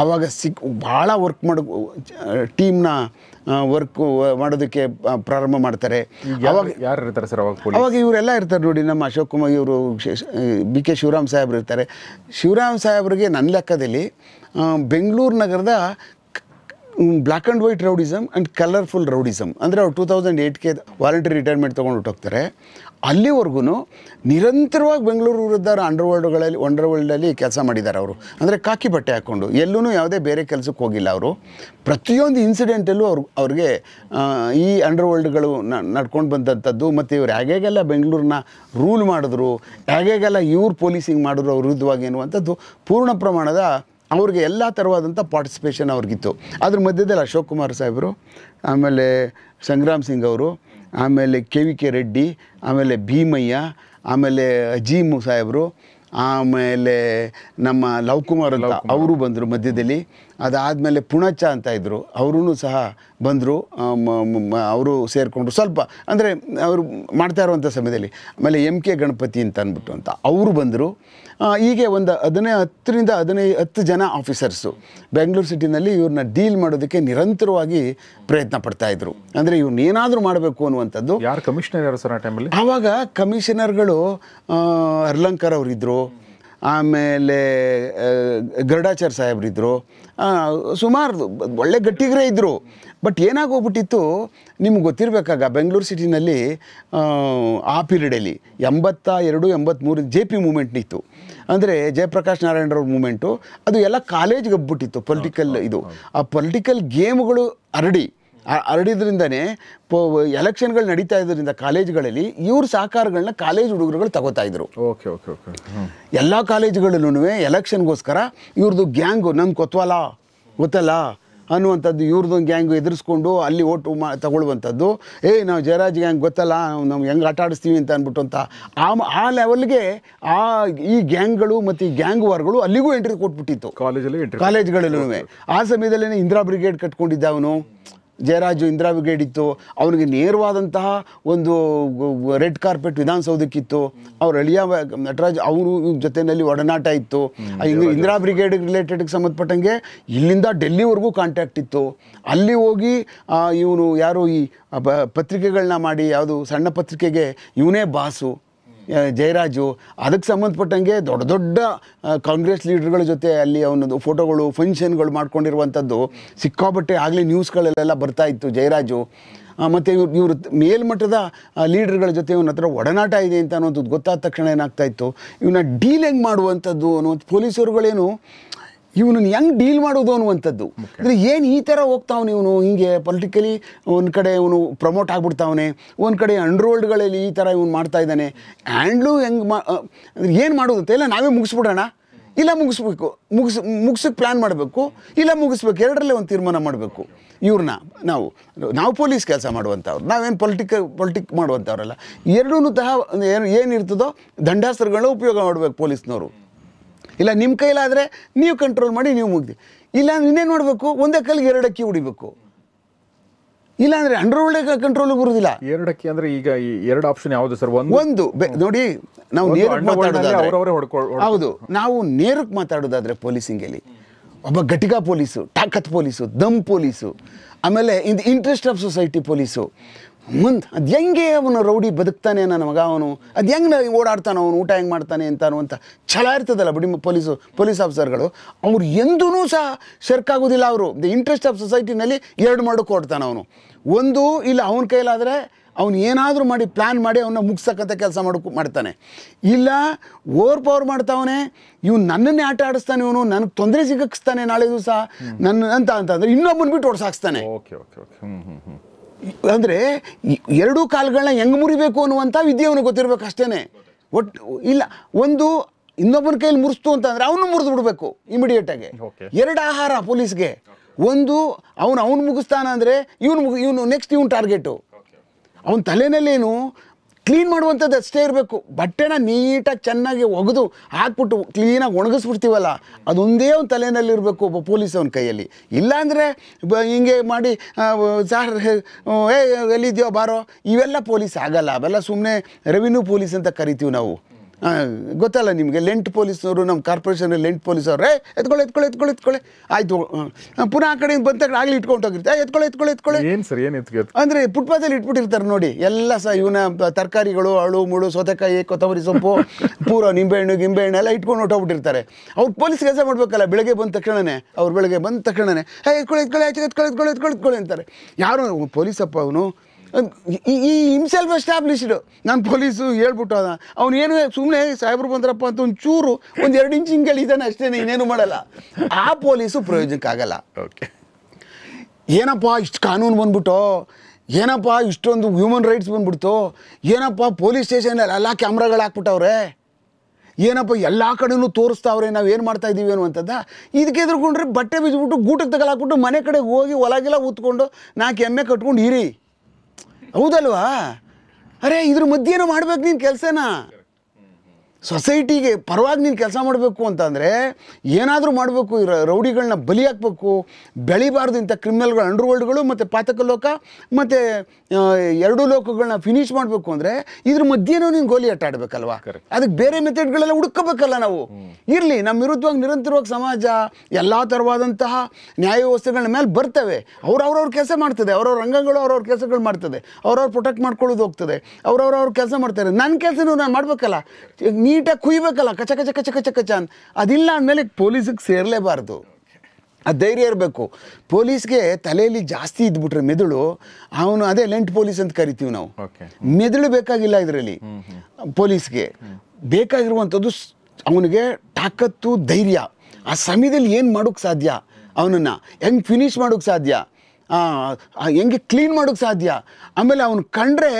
ಆವಾಗ ಸಿಕ್ ಭಾಳ ವರ್ಕ್ ಮಾಡ ಟೀಮ್ನ ವರ್ಕ್ ಮಾಡೋದಕ್ಕೆ ಪ್ರಾರಂಭ ಮಾಡ್ತಾರೆ ಯಾವಾಗ ಯಾರು ಇರ್ತಾರೆ ಸರ್ ಅವಾಗ ಅವಾಗ ಇವರೆಲ್ಲ ಇರ್ತಾರೆ ನೋಡಿ ನಮ್ಮ ಅಶೋಕ್ ಕುಮಾರ್ ಇವರು ಬಿ ಕೆ ಶಿವರಾಮ್ ಸಾಹೇಬ್ರು ಇರ್ತಾರೆ ಶಿವರಾಮ್ ಸಾಹೇಬ್ರಿಗೆ ನನ್ನ ಲೆಕ್ಕದಲ್ಲಿ ಬೆಂಗಳೂರು ನಗರದ black and white rowdyism and colourful rowdyism ಅಂದರೆ ಅವ್ರು ಟೂ ತೌಸಂಡ್ ಏಯ್ಟ್ಗೆ ವಾಲಂಟರಿ ರಿಟೈರ್ಮೆಂಟ್ ತೊಗೊಂಡು ಹೊಟ್ಟೋಗ್ತಾರೆ ಅಲ್ಲಿವರೆಗೂ ನಿರಂತರವಾಗಿ ಬೆಂಗಳೂರು ವಿರುದ್ಧ ಅಂಡರ್ ವರ್ಲ್ಡಲ್ಲಿ ಕೆಲಸ ಮಾಡಿದ್ದಾರೆ ಅವರು ಅಂದರೆ ಕಾಕಿ ಬಟ್ಟೆ ಹಾಕ್ಕೊಂಡು ಎಲ್ಲೂ ಯಾವುದೇ ಬೇರೆ ಕೆಲಸಕ್ಕೆ ಹೋಗಿಲ್ಲ ಅವರು ಪ್ರತಿಯೊಂದು ಇನ್ಸಿಡೆಂಟಲ್ಲೂ ಅವ್ರು ಅವ್ರಿಗೆ ಈ ಅಂಡರ್ ನ ನಡ್ಕೊಂಡು ಬಂದಂಥದ್ದು ಮತ್ತು ಇವ್ರು ಹೇಗೆಲ್ಲ ಬೆಂಗಳೂರನ್ನ ರೂಲ್ ಮಾಡಿದ್ರು ಹೇಗೆಲ್ಲ ಇವ್ರು ಪೊಲೀಸಿಂಗ್ ಮಾಡಿದ್ರು ಅವ್ರ ವಿರುದ್ಧವಾಗಿ ಎನ್ನುವಂಥದ್ದು ಪೂರ್ಣ ಪ್ರಮಾಣದ ಅವ್ರಿಗೆ ಎಲ್ಲ ಥರವಾದಂಥ ಪಾರ್ಟಿಸಿಪೇಷನ್ ಅವ್ರಿಗಿತ್ತು ಅದ್ರ ಮಧ್ಯದಲ್ಲಿ ಅಶೋಕ್ ಕುಮಾರ್ ಸಾಹೇಬರು ಆಮೇಲೆ ಸಂಗ್ರಾಮ್ ಸಿಂಗ್ ಅವರು ಆಮೇಲೆ ಕೆ ವಿ ಕೆ ರೆಡ್ಡಿ ಆಮೇಲೆ ಭೀಮಯ್ಯ ಆಮೇಲೆ ಅಜೀಮ್ ಸಾಹೇಬರು ಆಮೇಲೆ ನಮ್ಮ ಲವ್ ಕುಮಾರ್ ಅಂತ ಅವರು ಬಂದರು ಮಧ್ಯದಲ್ಲಿ ಅದಾದಮೇಲೆ ಪುಣಚ ಅಂತ ಇದ್ದರು ಅವರೂ ಸಹ ಬಂದರು ಅವರು ಸೇರಿಕೊಂಡ್ರು ಸ್ವಲ್ಪ ಅಂದರೆ ಅವರು ಮಾಡ್ತಾ ಇರುವಂಥ ಸಮಯದಲ್ಲಿ ಆಮೇಲೆ ಎಮ್ ಕೆ ಗಣಪತಿ ಅಂತ ಅಂದ್ಬಿಟ್ಟು ಅಂತ ಅವರು ಬಂದರು ಹೀಗೆ ಒಂದು ಹದಿನೈ ಹತ್ತರಿಂದ ಹದಿನೈದು ಹತ್ತು ಜನ ಆಫೀಸರ್ಸು ಬೆಂಗಳೂರು ಸಿಟಿನಲ್ಲಿ ಇವ್ರನ್ನ ಡೀಲ್ ಮಾಡೋದಕ್ಕೆ ನಿರಂತರವಾಗಿ ಪ್ರಯತ್ನ ಪಡ್ತಾ ಇದ್ರು ಅಂದರೆ ಇವ್ರನ್ನ ಏನಾದರೂ ಮಾಡಬೇಕು ಅನ್ನುವಂಥದ್ದು ಯಾರು ಕಮಿಷನರ್ ಯಾರು ಸರ್ ಆ ಟೈಮಲ್ಲಿ ಆವಾಗ ಕಮಿಷನರ್ಗಳು ಅರ್ಲಂಕರ್ ಅವರಿದ್ದರು ಆಮೇಲೆ ಗರುಡಾಚಾರ್ಯ ಸಾಹೇಬ್ರಿದ್ದರು ಸುಮಾರು ಒಳ್ಳೆ ಗಟ್ಟಿಗರೇ ಇದ್ದರು ಬಟ್ ಏನಾಗೋಗ್ಬಿಟ್ಟಿತ್ತು ನಿಮ್ಗೆ ಗೊತ್ತಿರಬೇಕಾಗ ಬೆಂಗಳೂರು ಸಿಟಿನಲ್ಲಿ ಆ ಪೀರಿಯಡಲ್ಲಿ ಎಂಬತ್ತ ಎರಡು ಎಂಬತ್ತ್ಮೂರು ಜೆ ಪಿ ಇತ್ತು ಅಂದರೆ ಜಯಪ್ರಕಾಶ್ ನಾರಾಯಣರವ್ರ ಮೂಮೆಂಟು ಅದು ಎಲ್ಲ ಕಾಲೇಜ್ಗೆ ಹಬ್ಬಿಟ್ಟಿತ್ತು ಪೊಲಿಟಿಕಲ್ ಇದು ಆ ಪೊಲಿಟಿಕಲ್ ಗೇಮ್ಗಳು ಹರಡಿ ಹರಡಿದ್ರಿಂದನೇ ಪೋ ಎಲೆಕ್ಷನ್ಗಳು ನಡೀತಾ ಇದ್ರಿಂದ ಕಾಲೇಜ್ಗಳಲ್ಲಿ ಇವ್ರ ಸಹಕಾರಗಳನ್ನ ಕಾಲೇಜ್ ಹುಡುಗರುಗಳು ತಗೋತಾ ಇದ್ರು ಓಕೆ ಓಕೆ ಓಕೆ ಎಲ್ಲ ಕಾಲೇಜುಗಳಲ್ಲೂ ಎಲೆಕ್ಷನ್ಗೋಸ್ಕರ ಇವ್ರದ್ದು ಗ್ಯಾಂಗು ನಂಗೆ ಕೊತ್ವಲ್ಲ ಗೊತ್ತಲ್ಲ ಅನ್ನುವಂಥದ್ದು ಇವ್ರದ್ದೊಂದು ಗ್ಯಾಂಗ್ ಎದುರಿಸ್ಕೊಂಡು ಅಲ್ಲಿ ಓಟು ಮಾ ತಗೊಳ್ಳುವಂಥದ್ದು ಏಯ್ ನಾವು ಜಯರಾಜ್ ಗ್ಯಾಂಗ್ ಗೊತ್ತಲ್ಲ ನಾವು ಹೆಂಗೆ ಆಟ ಆಡಿಸ್ತೀವಿ ಅಂತ ಅಂದ್ಬಿಟ್ಟು ಅಂತ ಆ ಆ ಲೆವೆಲ್ಗೆ ಆ ಈ ಗ್ಯಾಂಗ್ಗಳು ಮತ್ತು ಈ ಗ್ಯಾಂಗ್ ವಾರ್ಗಳು ಅಲ್ಲಿಗೂ ಎಂಟ್ರಿ ಕೊಟ್ಬಿಟ್ಟಿತ್ತು ಕಾಲೇಜಲ್ಲಿ ಕಾಲೇಜ್ಗಳಲ್ಲೂ ಆ ಸಮಯದಲ್ಲೇ ಇಂದಿರಾ ಬ್ರಿಗೇಡ್ ಕಟ್ಕೊಂಡಿದ್ದ ಅವನು ಜಯರಾಜು ಇಂದಿರಾ ಬ್ರಿಗೇಡ್ ಇತ್ತು ಅವನಿಗೆ ನೇರವಾದಂತಹ ಒಂದು ರೆಡ್ ಕಾರ್ಪೆಟ್ ವಿಧಾನಸೌಧಕ್ಕಿತ್ತು ಅವ್ರ ಅಳಿಯ ನಟರಾಜ್ ಅವರು ಜೊತೆಯಲ್ಲಿ ಒಡನಾಟ ಇತ್ತು ಇಂದಿರಾ ಬ್ರಿಗೇಡ್ ರಿಲೇಟೆಡ್ ಸಂಬಂಧಪಟ್ಟಂಗೆ ಇಲ್ಲಿಂದ ಡೆಲ್ಲಿವರೆಗೂ ಕಾಂಟ್ಯಾಕ್ಟ್ ಇತ್ತು ಅಲ್ಲಿ ಹೋಗಿ ಇವನು ಯಾರು ಈ ಪತ್ರಿಕೆಗಳನ್ನ ಮಾಡಿ ಯಾವುದು ಸಣ್ಣ ಪತ್ರಿಕೆಗೆ ಇವನೇ ಬಾಸು ಜಯರಾಜು ಅದಕ್ಕೆ ಸಂಬಂಧಪಟ್ಟಂಗೆ ದೊಡ್ಡ ದೊಡ್ಡ ಕಾಂಗ್ರೆಸ್ ಲೀಡರ್ಗಳ ಜೊತೆ ಅಲ್ಲಿ ಅವನದು ಫೋಟೋಗಳು ಫಂಕ್ಷನ್ಗಳು ಮಾಡ್ಕೊಂಡಿರುವಂಥದ್ದು ಸಿಕ್ಕಾಬಟ್ಟೆ ಆಗಲಿ ನ್ಯೂಸ್ಗಳಲ್ಲೆಲ್ಲ ಬರ್ತಾ ಇತ್ತು ಜಯರಾಜು ಮತ್ತು ಇವ್ರು ಇವರು ಮೇಲ್ಮಟ್ಟದ ಲೀಡರ್ಗಳ ಜೊತೆ ಇವನ ಹತ್ರ ಒಡನಾಟ ಇದೆ ಅಂತ ಅನ್ನೋದು ಗೊತ್ತಾದ ತಕ್ಷಣ ಏನಾಗ್ತಾ ಇತ್ತು ಇವನ್ನ ಡೀಲಿಂಗ್ ಮಾಡುವಂಥದ್ದು ಅನ್ನೋದು ಪೊಲೀಸರುಗಳೇನು ಇವನನ್ನು ಹೆಂಗೆ ಡೀಲ್ ಮಾಡೋದು ಅನ್ನುವಂಥದ್ದು ಅಂದ್ರೆ ಏನು ಈ ಥರ ಹೋಗ್ತಾವನೆ ಇವನು ಹಿಂಗೆ ಪೊಲಿಟಿಕಲಿ ಒಂದು ಕಡೆ ಇವನು ಪ್ರಮೋಟ್ ಆಗ್ಬಿಡ್ತಾವನೆ ಒಂದು ಕಡೆ ಅಂಡ್ರೋಲ್ಡ್ಗಳಲ್ಲಿ ಈ ಥರ ಇವನು ಮಾಡ್ತಾ ಇದ್ದಾನೆ ಹ್ಯಾಂಡ್ಲು ಹೆಂಗೆ ಮಾ ಏನು ಮಾಡೋದು ಇಲ್ಲ ನಾವೇ ಮುಗಿಸ್ಬಿಡೋಣ ಇಲ್ಲ ಮುಗಿಸ್ಬೇಕು ಮುಗಿಸ್ ಮುಗಿಸಕ್ ಪ್ಲ್ಯಾನ್ ಮಾಡಬೇಕು ಇಲ್ಲ ಮುಗಿಸ್ಬೇಕು ಎರಡರಲ್ಲೇ ಒಂದು ತೀರ್ಮಾನ ಮಾಡಬೇಕು ಇವ್ರನ್ನ ನಾವು ನಾವು ಪೊಲೀಸ್ ಕೆಲಸ ಮಾಡುವಂಥವ್ರು ನಾವೇನು ಪೊಲಿಟಿಕ್ ಪೊಲಿಟಿಕ್ ಮಾಡುವಂಥವ್ರಲ್ಲ ಎರಡೂ ತಹ ಏನು ಏನಿರ್ತದೋ ದಂಡಾಸ್ತ್ರಗಳು ಉಪಯೋಗ ಮಾಡಬೇಕು ಪೊಲೀಸ್ನವರು ಇಲ್ಲ ನಿಮ್ಮ ಕೈಲಾದರೆ ನೀವು ಕಂಟ್ರೋಲ್ ಮಾಡಿ ನೀವು ಮುಗ್ದಿ ಇಲ್ಲ ಇನ್ನೇನು ಮಾಡಬೇಕು ಒಂದೇ ಕಲ್ಲಿಗೆ ಎರಡು ಅಕ್ಕಿ ಹೊಡಿಬೇಕು ಇಲ್ಲ ಅಂದ್ರೆ ಅಂಡರ್ ವರ್ಲ್ಡ್ ಕಂಟ್ರೋಲ್ ಬರುವುದಿಲ್ಲ ಎರಡಕ್ಕೆ ಅಂದ್ರೆ ಈಗ ಈ ಎರಡು ಆಪ್ಷನ್ ಯಾವುದು ಸರ್ ಒಂದು ನೋಡಿ ನಾವು ನೇರಕ್ಕೆ ಮಾತಾಡೋದಾದ್ರೆ ಹೌದು ನಾವು ನೇರಕ್ಕೆ ಮಾತಾಡೋದಾದ್ರೆ ಪೊಲೀಸಿಂಗ್ ಅಲ್ಲಿ ಒಬ್ಬ ಘಟಿಕ ಪೊಲೀಸು ಟಾಕತ್ ಪೊಲೀಸು ದಮ್ ಪೊಲೀಸು ಆಮೇಲೆ in interest of society police ಮುಂದ್ ಅದು ಹೆಂಗೆ ಅವನು ರೌಡಿ ಬದುಕ್ತಾನೆ ನನ್ನ ಮಗ ಅವನು ಅದು ಹೆಂಗೆ ಓಡಾಡ್ತಾನೆ ಅವನು ಊಟ ಹೆಂಗೆ ಮಾಡ್ತಾನೆ ಅಂತ ಅನ್ನುವಂಥ ಛಲ ಇರ್ತದಲ್ಲ ಬಿಡಿ ಪೊಲೀಸು ಪೊಲೀಸ್ ಆಫೀಸರ್ಗಳು ಅವ್ರು ಎಂದೂ ಸಹ ಆಗೋದಿಲ್ಲ ಅವರು ದ ಇಂಟ್ರೆಸ್ಟ್ ಆಫ್ ಸೊಸೈಟಿನಲ್ಲಿ ಎರಡು ಮಾಡು ಕೊಡ್ತಾನೆ ಅವನು ಒಂದು ಇಲ್ಲ ಅವನ ಕೈಲಾದರೆ ಅವನು ಏನಾದರೂ ಮಾಡಿ ಪ್ಲ್ಯಾನ್ ಮಾಡಿ ಅವನ್ನ ಮುಗಿಸಕ್ಕಂಥ ಕೆಲಸ ಮಾಡ್ತಾನೆ ಇಲ್ಲ ಓವರ್ ಪವರ್ ಮಾಡ್ತಾವನೆ ಇವನು ನನ್ನನ್ನೇ ಆಟ ಆಡಿಸ್ತಾನೆ ಇವನು ನನಗೆ ತೊಂದರೆ ಸಿಗಕ್ಸ್ತಾನೆ ನಾಳೆ ದಿವಸ ನನ್ನ ಅಂತ ಅಂತಂದರೆ ಇನ್ನೊಬ್ಬನ ಬಿಟ್ಟು ಓಡಿಸಾಕ್ಸ್ತಾನೆ ಓಕೆ ಓಕೆ ಓಕೆ ಹ್ಞೂ ಹ್ಞೂ ಹ್ಞೂ ಅಂದರೆ ಎರಡೂ ಕಾಲುಗಳನ್ನ ಹೆಂಗೆ ಮುರಿಬೇಕು ಅನ್ನುವಂಥ ವಿದ್ಯೆ ಅವನಿಗೆ ಗೊತ್ತಿರಬೇಕು ಅಷ್ಟೇ ಒಟ್ಟು ಇಲ್ಲ ಒಂದು ಇನ್ನೊಬ್ಬನ ಕೈಯಲ್ಲಿ ಮುರಿಸ್ತು ಅಂತಂದರೆ ಅವನು ಮುರಿದು ಬಿಡಬೇಕು ಇಮಿಡಿಯೇಟಾಗಿ ಎರಡು ಆಹಾರ ಪೊಲೀಸ್ಗೆ ಒಂದು ಅವನು ಅವನು ಮುಗಿಸ್ತಾನ ಅಂದರೆ ಇವನು ಇವನು ನೆಕ್ಸ್ಟ್ ಇವನು ಟಾರ್ಗೆಟು ಅವನ ತಲೆನಲ್ಲೇನು ಕ್ಲೀನ್ ಮಾಡುವಂಥದ್ದು ಅಷ್ಟೇ ಇರಬೇಕು ಬಟ್ಟೆನ ನೀಟಾಗಿ ಚೆನ್ನಾಗಿ ಒಗೆದು ಹಾಕ್ಬಿಟ್ಟು ಕ್ಲೀನಾಗಿ ಒಣಗಿಸ್ಬಿಡ್ತೀವಲ್ಲ ಅದೊಂದೇ ಒಂದು ತಲೆಯಲ್ಲಿರಬೇಕು ಇರಬೇಕು ಪೊಲೀಸ್ ಅವನ ಕೈಯಲ್ಲಿ ಇಲ್ಲಾಂದರೆ ಬ ಹಿಂಗೆ ಮಾಡಿ ಸಾರ್ ಏ ಎಲ್ಲಿದ್ಯೋ ಬಾರೋ ಇವೆಲ್ಲ ಪೊಲೀಸ್ ಆಗಲ್ಲ ಅವೆಲ್ಲ ಸುಮ್ಮನೆ ರೆವಿನ್ಯೂ ಪೊಲೀಸ್ ಅಂತ ಕರಿತೀವಿ ನಾವು ಗೊತ್ತಲ್ಲ ನಿಮಗೆ ಲೆಂಟ್ ಪೊಲೀಸ್ನವರು ನಮ್ಮ ಕಾರ್ಪೊರೇಷನ್ ಲೆಂಟ್ ಪೊಲೀಸ್ ಅವ್ರೆ ಎತ್ಕೊಳ್ಳಿ ಎತ್ಕೊಳ್ಳಿ ಎತ್ಕೊಳ್ಳಿ ಎತ್ಕೊಳ್ಳಿ ಆಯಿತು ಪುನಃ ಆ ಕಡೆಯಿಂದ ಬಂದ ತಕ್ಷಣ ಆಗಲಿ ಹೋಗಿರ್ತಾರೆ ಎತ್ಕೊಳ್ಳಿ ಎತ್ಕೊಳ್ಳಿ ಎತ್ಕೊಳ್ಳಿ ಏನು ಸರ್ ಏನು ಎತ್ಕೊಳ್ತಾರೆ ಅಂದರೆ ಫುಟ್ಪಾತಲ್ಲಿ ಇಟ್ಬಿಟ್ಟಿರ್ತಾರೆ ನೋಡಿ ಎಲ್ಲ ಸಹ ಇವನ ತರಕಾರಿಗಳು ಅಳು ಮುಳು ಸೌತೆಕಾಯಿ ಕೊತ್ತಂಬರಿ ಸೊಪ್ಪು ಪೂರ ನಿಂಬೆಹಣ್ಣು ಗಿಂಬೆಹಣ್ಣು ಎಲ್ಲ ಇಟ್ಕೊಂಡು ಹೊಟ್ಟೋಗ್ಬಿಟ್ಟಿರ್ತಾರೆ ಅವ್ರು ಪೊಲೀಸ್ ಕೆಲಸ ಮಾಡಬೇಕಲ್ಲ ಬೆಳಗ್ಗೆ ಬಂದ ತಕ್ಷಣನೇ ಅವ್ರು ಬೆಳಗ್ಗೆ ಬಂದ ತಕ್ಷಣನೇ ಹೇ ಎತ್ಕೊಳ್ಳಿ ಎತ್ಕೊಳ್ಳಿ ಆಯ್ತು ಎತ್ಕೊಳ್ಳಿ ಎತ್ಕೊಳ್ಳಿ ಅಂತಾರೆ ಯಾರು ಪೊಲೀಸಪ್ಪ ಅವನು ಈ ಹಿಮ್ಸೆಲ್ಫ್ ಎಸ್ಟಾಬ್ಲಿಷ್ಡ್ ನಾನು ಪೊಲೀಸು ಹೇಳ್ಬಿಟ್ಟು ಅದ ಅವನೇನು ಸುಮ್ಮನೆ ಸಾಹೇಬ್ರು ಬಂದ್ರಪ್ಪ ಅಂತ ಒಂದು ಚೂರು ಒಂದು ಎರಡು ಇಂಚ್ ಇದ್ದಾನೆ ಅಷ್ಟೇ ಇನ್ನೇನು ಮಾಡಲ್ಲ ಆ ಪೊಲೀಸು ಪ್ರಯೋಜನಕ್ಕಾಗಲ್ಲ ಓಕೆ ಏನಪ್ಪ ಇಷ್ಟು ಕಾನೂನು ಬಂದ್ಬಿಟ್ಟು ಏನಪ್ಪ ಇಷ್ಟೊಂದು ಹ್ಯೂಮನ್ ರೈಟ್ಸ್ ಬಂದ್ಬಿಡ್ತು ಏನಪ್ಪ ಪೊಲೀಸ್ ಸ್ಟೇಷನಲ್ಲಿ ಎಲ್ಲ ಕ್ಯಾಮ್ರಾಗಳು ಹಾಕ್ಬಿಟ್ಟವ್ರೆ ಏನಪ್ಪ ಎಲ್ಲ ಕಡೆನೂ ತೋರಿಸ್ತಾವ್ರೆ ನಾವು ಏನು ಮಾಡ್ತಾ ಇದ್ದೀವಿ ಅನ್ನುವಂಥದ್ದು ಇದಕ್ಕೆ ಎದುರುಕೊಂಡ್ರೆ ಬಟ್ಟೆ ಬಿಜ್ಬಿಟ್ಟು ಗೂಟಕ್ಕೆ ತಗೊಳಾಕ್ಬಿಟ್ಟು ಮನೆ ಕಡೆಗೆ ಹೋಗಿ ಹೊಲಗೆಲ್ಲ ಊತ್ಕೊಂಡು ನಾಲ್ಕು ಎಮ್ಮೆ ಕಟ್ಕೊಂಡು ಇರಿ ಹೌದಲ್ವಾ ಅರೆ ಇದ್ರ ಮಧ್ಯೆ ಮಾಡ್ಬೇಕು ನೀನು ಕೆಲಸನ ಸೊಸೈಟಿಗೆ ಪರವಾಗಿ ನೀನು ಕೆಲಸ ಮಾಡಬೇಕು ಅಂತಂದರೆ ಏನಾದರೂ ಮಾಡಬೇಕು ರೌಡಿಗಳನ್ನ ಬಲಿ ಹಾಕಬೇಕು ಬೆಳಿಬಾರ್ದು ಇಂಥ ಕ್ರಿಮಿನಲ್ಗಳು ವರ್ಲ್ಡ್ಗಳು ಮತ್ತು ಪಾತಕ ಲೋಕ ಮತ್ತು ಎರಡೂ ಲೋಕಗಳನ್ನ ಫಿನಿಶ್ ಮಾಡಬೇಕು ಅಂದರೆ ಇದ್ರ ಮಧ್ಯೆನೂ ನೀನು ಗೋಲಿ ಆಟ ಅದಕ್ಕೆ ಬೇರೆ ಮೆಥಡ್ಗಳೆಲ್ಲ ಹುಡ್ಕೋಬೇಕಲ್ಲ ನಾವು ಇರಲಿ ನಮ್ಮ ವಿರುದ್ಧವಾಗಿ ನಿರಂತರವಾಗಿ ಸಮಾಜ ಎಲ್ಲ ಥರವಾದಂತಹ ನ್ಯಾಯ ವ್ಯವಸ್ಥೆಗಳ ಮೇಲೆ ಬರ್ತವೆ ಅವ್ರವ್ರವ್ರ ಕೆಲಸ ಮಾಡ್ತದೆ ಅವ್ರವ್ರ ರಂಗಗಳು ಅವ್ರವ್ರ ಕೆಲಸಗಳು ಮಾಡ್ತದೆ ಅವ್ರವ್ರು ಪ್ರೊಟೆಕ್ಟ್ ಮಾಡ್ಕೊಳ್ಳೋದು ಹೋಗ್ತದೆ ಅವ್ರವ್ರವ್ರ ಕೆಲಸ ಮಾಡ್ತಾರೆ ನನ್ನ ಕೆಲಸನೂ ನಾನು ಮಾಡಬೇಕಲ್ಲ ನೀಟಾಗಿ ಕುಯ್ಬೇಕಲ್ಲ ಕಚ ಕಚ ಕಚ ಕಚ ಕಚ ಅಂತ ಅದಿಲ್ಲ ಅಂದಮೇಲೆ ಪೊಲೀಸಿಗೆ ಸೇರಲೇಬಾರ್ದು ಆ ಧೈರ್ಯ ಇರಬೇಕು ಪೊಲೀಸ್ಗೆ ತಲೆಯಲ್ಲಿ ಜಾಸ್ತಿ ಇದ್ಬಿಟ್ರೆ ಮೆದುಳು ಅವನು ಅದೇ ಲೆಂಟ್ ಪೊಲೀಸ್ ಅಂತ ಕರಿತೀವಿ ನಾವು ಮೆದುಳು ಬೇಕಾಗಿಲ್ಲ ಇದರಲ್ಲಿ ಪೊಲೀಸ್ಗೆ ಬೇಕಾಗಿರುವಂಥದ್ದು ಅವನಿಗೆ ತಾಕತ್ತು ಧೈರ್ಯ ಆ ಸಮಯದಲ್ಲಿ ಏನು ಮಾಡೋಕ್ಕೆ ಸಾಧ್ಯ ಅವನನ್ನು ಹೆಂಗೆ ಫಿನಿಷ್ ಮಾಡೋಕ್ಕೆ ಸಾಧ್ಯ ಹೆಂಗೆ ಕ್ಲೀನ್ ಮಾಡೋಕ್ಕೆ ಸಾಧ್ಯ ಆಮೇಲೆ ಅವನು ಕಂಡ್ರೆ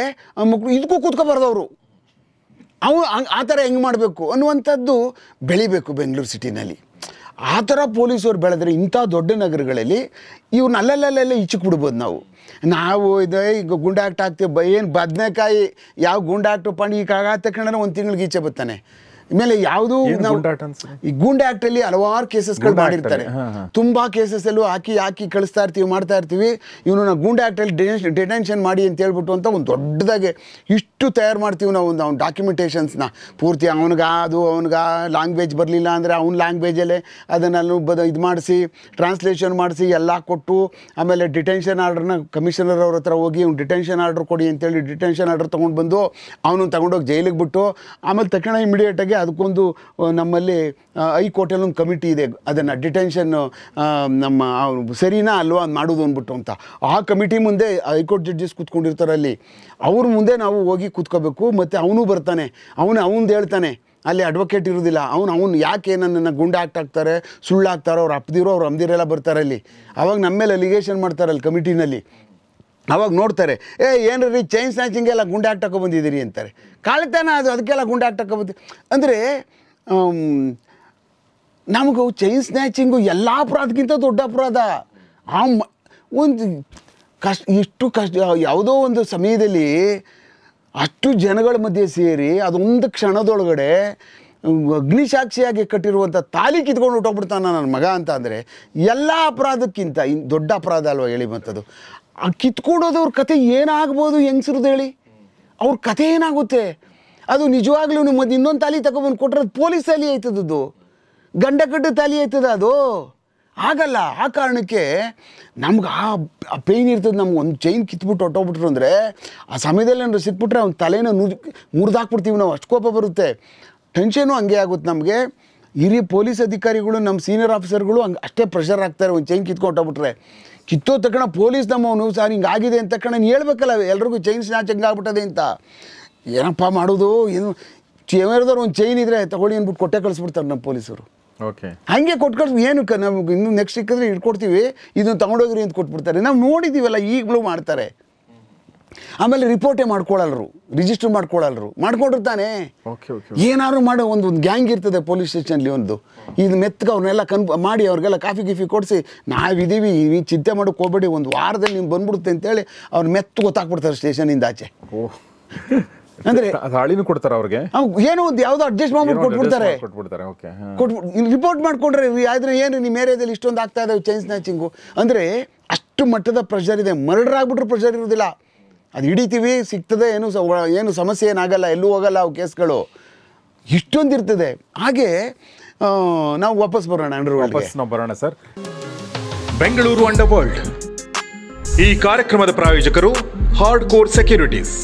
ಇದಕ್ಕೂ ಕೂತ್ಕೋಬಾರ್ದು ಅವರು ಅವು ಆ ಥರ ಹೆಂಗೆ ಮಾಡಬೇಕು ಅನ್ನುವಂಥದ್ದು ಬೆಳಿಬೇಕು ಬೆಂಗಳೂರು ಸಿಟಿನಲ್ಲಿ ಆ ಥರ ಪೊಲೀಸವ್ರು ಬೆಳೆದ್ರೆ ಇಂಥ ದೊಡ್ಡ ನಗರಗಳಲ್ಲಿ ಇವ್ನ ಅಲ್ಲಲ್ಲಲ್ಲೆಲ್ಲ ಬಿಡ್ಬೋದು ನಾವು ನಾವು ಇದು ಈಗ ಗುಂಡಾಟ ಹಾಕ್ತೀವಿ ಬ ಏನು ಬದನೆಕಾಯಿ ಯಾವ ಗುಂಡಾಕ್ಟು ಪಂಡಿ ಈಗ ಆಗ ಒಂದು ತಿಂಗಳಿಗೆ ಈಚೆ ಬರ್ತಾನೆ ಆಮೇಲೆ ಯಾವುದು ಈ ಗೂಂಡೆ ಆಕ್ಟ್ ಅಲ್ಲಿ ಹಲವಾರು ಕೇಸಸ್ಗಳು ಮಾಡಿರ್ತಾರೆ ತುಂಬಾ ಕೇಸಸ್ ಅಲ್ಲೂ ಹಾಕಿ ಹಾಕಿ ಕಳಿಸ್ತಾ ಇರ್ತೀವಿ ಮಾಡ್ತಾ ಇರ್ತೀವಿ ಇವನು ಗೂಂಡೆ ಆಕ್ಟ್ ಅಲ್ಲಿ ಡಿಟೆನ್ಷನ್ ಮಾಡಿ ಅಂತ ಹೇಳ್ಬಿಟ್ಟು ಅಂತ ಒಂದು ದೊಡ್ಡದಾಗಿ ಇಷ್ಟು ತಯಾರು ಮಾಡ್ತೀವಿ ನಾವು ಒಂದು ಅವ್ನ ಡಾಕ್ಯುಮೆಂಟೇಷನ್ಸ್ನ ಪೂರ್ತಿ ಅವನಿಗೆ ಅದು ಅವನಿಗೆ ಲ್ಯಾಂಗ್ವೇಜ್ ಬರಲಿಲ್ಲ ಅಂದ್ರೆ ಅವ್ನ ಲ್ಯಾಂಗ್ವೇಜಲ್ಲೇ ಅದನ್ನು ಬದ ಇದು ಮಾಡಿಸಿ ಟ್ರಾನ್ಸ್ಲೇಷನ್ ಮಾಡಿಸಿ ಎಲ್ಲ ಕೊಟ್ಟು ಆಮೇಲೆ ಡಿಟೆನ್ಷನ್ ಆರ್ಡರ್ನ ಕಮಿಷನರ್ ಅವ್ರ ಹತ್ರ ಹೋಗಿ ಅವ್ನು ಡಿಟೆನ್ಷನ್ ಆರ್ಡರ್ ಕೊಡಿ ಅಂತೇಳಿ ಡಿಟೆನ್ಷನ್ ಆರ್ಡರ್ ತಗೊಂಡ್ ಬಂದು ಅವನು ತಗೊಂಡೋಗಿ ಜೈಲಿಗೆ ಬಿಟ್ಟು ಆಮೇಲೆ ತಕ್ಷಣ ಇಮಿಡಿಯೇಟಾಗಿ ಅದಕ್ಕೊಂದು ನಮ್ಮಲ್ಲಿ ಹೈಕೋರ್ಟಲ್ಲಿ ಒಂದು ಕಮಿಟಿ ಇದೆ ಅದನ್ನು ಡಿಟೆನ್ಷನ್ ನಮ್ಮ ಸರಿನಾ ಅಲ್ವಾ ಮಾಡೋದು ಅಂದ್ಬಿಟ್ಟು ಅಂತ ಆ ಕಮಿಟಿ ಮುಂದೆ ಹೈಕೋರ್ಟ್ ಜಡ್ಜಸ್ ಕೂತ್ಕೊಂಡಿರ್ತಾರೆ ಅಲ್ಲಿ ಅವ್ರ ಮುಂದೆ ನಾವು ಹೋಗಿ ಕೂತ್ಕೋಬೇಕು ಮತ್ತು ಅವನು ಬರ್ತಾನೆ ಅವನು ಅವನು ಹೇಳ್ತಾನೆ ಅಲ್ಲಿ ಅಡ್ವೊಕೇಟ್ ಇರೋದಿಲ್ಲ ಅವ್ನು ಅವ್ನು ಯಾಕೆ ನನ್ನನ್ನು ಗುಂಡ ಆಗ್ತಾರೆ ಸುಳ್ಳು ಆಗ್ತಾರೋ ಅವ್ರು ಅಪ್ದಿರೋ ಅವ್ರು ಎಲ್ಲ ಬರ್ತಾರೆ ಅಲ್ಲಿ ಅವಾಗ ನಮ್ಮ ಮೇಲೆ ಅಲಿಗೇಷನ್ ಮಾಡ್ತಾರೆ ಅಲ್ಲಿ ಕಮಿಟಿನಲ್ಲಿ ಅವಾಗ ನೋಡ್ತಾರೆ ಏ ಏನು ರೀ ಚೈನ್ ಸ್ನ್ಯಾಚಿಂಗೆಲ್ಲ ಗುಂಡೆ ಹಾಕ್ಟಕ್ಕೆ ಬಂದಿದ್ದೀರಿ ಅಂತಾರೆ ಕಾಳಿತಾನ ಅದು ಅದಕ್ಕೆಲ್ಲ ಗುಂಡೆ ಹಾಕ್ಟಕ್ಕೆ ಬಂದು ಅಂದರೆ ನಮಗೂ ಚೈನ್ ಸ್ನ್ಯಾಚಿಂಗು ಎಲ್ಲ ಅಪರಾಧಕ್ಕಿಂತ ದೊಡ್ಡ ಅಪರಾಧ ಆ ಮ ಒಂದು ಕಷ್ಟ ಇಷ್ಟು ಕಷ್ಟ ಯಾವುದೋ ಒಂದು ಸಮಯದಲ್ಲಿ ಅಷ್ಟು ಜನಗಳ ಮಧ್ಯೆ ಸೇರಿ ಅದೊಂದು ಕ್ಷಣದೊಳಗಡೆ ಅಗ್ನಿಸಾಕ್ಷಿಯಾಗಿ ಕಟ್ಟಿರುವಂಥ ತಾಲಿ ಕಿತ್ಕೊಂಡು ಹುಟ್ಟೋಗ್ಬಿಡ್ತಾನ ನನ್ನ ಮಗ ಅಂತ ಅಂದರೆ ಎಲ್ಲ ಅಪರಾಧಕ್ಕಿಂತ ಇನ್ನು ದೊಡ್ಡ ಅಪರಾಧ ಅಲ್ವಾ ಹೇಳಿ ಮತ್ತದು ಆ ಕಿತ್ಕೊಂಡೋದವ್ರ ಕತೆ ಏನಾಗ್ಬೋದು ಹೆಂಗಸ್ರದ್ದು ಹೇಳಿ ಅವ್ರ ಕತೆ ಏನಾಗುತ್ತೆ ಅದು ನಿಜವಾಗ್ಲೂ ನಿಮ್ಮದು ಇನ್ನೊಂದು ತಾಲಿ ತಗೊಬಂದು ಕೊಟ್ಟರೆ ಪೊಲೀಸ್ ತಾಲಿ ಆಯ್ತದ್ದು ಗಂಡ ತಾಲಿ ಆಯ್ತದ ಅದು ಆಗಲ್ಲ ಆ ಕಾರಣಕ್ಕೆ ನಮ್ಗೆ ಆ ಪೇನ್ ಇರ್ತದೆ ನಮ್ಗೆ ಒಂದು ಚೈನ್ ಕಿತ್ಬಿಟ್ಟು ಹೊಟ್ಟೋಗ್ಬಿಟ್ರು ಅಂದರೆ ಆ ಸಮಯದಲ್ಲಿ ಏನಾದ್ರು ಸಿಕ್ಬಿಟ್ರೆ ಅವ್ನ ತಲೆನ ನು ಮುರಿದಾಕ್ಬಿಡ್ತೀವಿ ನಾವು ಅಷ್ಟು ಕೋಪ ಬರುತ್ತೆ ಟೆನ್ಷನು ಹಂಗೆ ಆಗುತ್ತೆ ನಮಗೆ ಹಿರಿಯ ಪೊಲೀಸ್ ಅಧಿಕಾರಿಗಳು ನಮ್ಮ ಸೀನಿಯರ್ ಆಫೀಸರ್ಗಳು ಹಂಗೆ ಅಷ್ಟೇ ಪ್ರೆಷರ್ ಆಗ್ತಾರೆ ಒಂದು ಚೈನ್ ಕಿತ್ಕೊಂಡು ಹೊಟ್ಟೋಗ್ಬಿಟ್ರೆ ಕಿತ್ತೋ ತಕ್ಷಣ ಪೊಲೀಸ್ ನಮ್ಮವನು ಸರ್ ಆಗಿದೆ ಅಂತ ತಕ್ಷಣ ನೀನು ಹೇಳ್ಬೇಕಲ್ಲ ಎಲ್ರಿಗೂ ಚೈನ್ ಸ್ನ್ಯಾಚ್ ಹಂಗಾಗ್ಬಿಟ್ಟದೆ ಅಂತ ಏನಪ್ಪ ಮಾಡೋದು ಏನು ಚೇಮರ್ದವ್ರು ಒಂದು ಚೈನ್ ಇದ್ರೆ ತಗೊಳ್ಳಿ ಅಂದ್ಬಿಟ್ಟು ಕೊಟ್ಟೆ ಕಳಿಸ್ಬಿಡ್ತಾರೆ ನಮ್ಮ ಪೊಲೀಸರು ಓಕೆ ಹಾಗೆ ಕೊಟ್ಟು ಕಳ್ಸಿ ಏನು ನಮ್ಗೆ ಇನ್ನು ನೆಕ್ಸ್ಟ್ ಸಿಕ್ಕಿದ್ರೆ ಇಟ್ಕೊಡ್ತೀವಿ ಇದನ್ನು ತಗೊಂಡೋಗ್ರಿ ಅಂತ ಕೊಟ್ಬಿಡ್ತಾರೆ ನಾವು ನೋಡಿದ್ದೀವಲ್ಲ ಈಗಲೂ ಮಾಡ್ತಾರೆ ಆಮೇಲೆ ರಿಪೋರ್ಟೇ ಮಾಡ್ಕೊಳ್ಳಲ್ರು ರಿಜಿಸ್ಟರ್ ಮಾಡ್ಕೊಳ್ಳಲ್ರು ಮಾಡ್ಕೊಂಡಿರ್ತಾನೆ ಏನಾದ್ರು ಮಾಡೋ ಒಂದು ಒಂದು ಗ್ಯಾಂಗ್ ಇರ್ತದೆ ಪೊಲೀಸ್ ಸ್ಟೇಷನ್ಲಿ ಒಂದು ಇದು ಮೆತ್ತಗೆ ಅವ್ರನ್ನೆಲ್ಲ ಕನ್ ಮಾಡಿ ಅವ್ರಿಗೆಲ್ಲ ಕಾಫಿ ಗಿಫಿ ಕೊಡಿಸಿ ನಾವಿದ್ದೀವಿ ಈ ಚಿಂತೆ ಮಾಡೋಕೆ ಹೋಗ್ಬೇಡಿ ಒಂದು ವಾರದಲ್ಲಿ ನೀವು ಬಂದ್ಬಿಡುತ್ತೆ ಹೇಳಿ ಅವ್ರು ಮೆತ್ತು ಗೊತ್ತಾಗ್ಬಿಡ್ತಾರೆ ಸ್ಟೇಷನಿಂದ ಆಚೆ ಅಂದ್ರೆ ಗಾಳಿನೂ ಕೊಡ್ತಾರೆ ಅವ್ರಿಗೆ ಏನು ಒಂದು ಯಾವ್ದೋ ಅಡ್ಜಸ್ಟ್ ಮಾಡ್ಬಿಟ್ಟು ಕೊಟ್ಬಿಡ್ತಾರೆ ರಿಪೋರ್ಟ್ ಮಾಡ್ಕೊಂಡ್ರೆ ಆದ್ರೆ ಏನು ನಿಮ್ಮ ಏರಿಯಾದಲ್ಲಿ ಇಷ್ಟೊಂದು ಆಗ್ತಾ ಇದೆ ಚೈನ್ ಸ್ನ್ಯಾಚಿಂಗು ಅಂದ್ರೆ ಅಷ್ಟು ಮಟ್ಟದ ಪ್ರೆಷರ್ ಇದೆ ಮರ್ಡರ್ ಆಗ್ಬಿಟ್ರೆ ಪ್ರೆಷರ್ ಇರೋದಿಲ್ಲ ಅದು ಹಿಡಿತೀವಿ ಸಿಗ್ತದೆ ಏನು ಏನು ಸಮಸ್ಯೆ ಏನಾಗಲ್ಲ ಎಲ್ಲೂ ಹೋಗಲ್ಲ ಅವು ಕೇಸ್ಗಳು ಇಷ್ಟೊಂದಿರ್ತದೆ ಹಾಗೆ ನಾವು ವಾಪಸ್ ಬರೋಣ ವಾಪಸ್ ನಾವು ಬರೋಣ ಸರ್ ಬೆಂಗಳೂರು ಅಂಡರ್ ವರ್ಲ್ಡ್ ಈ ಕಾರ್ಯಕ್ರಮದ ಪ್ರಾಯೋಜಕರು ಹಾರ್ಡ್ ಕೋರ್ ಸೆಕ್ಯೂರಿಟೀಸ್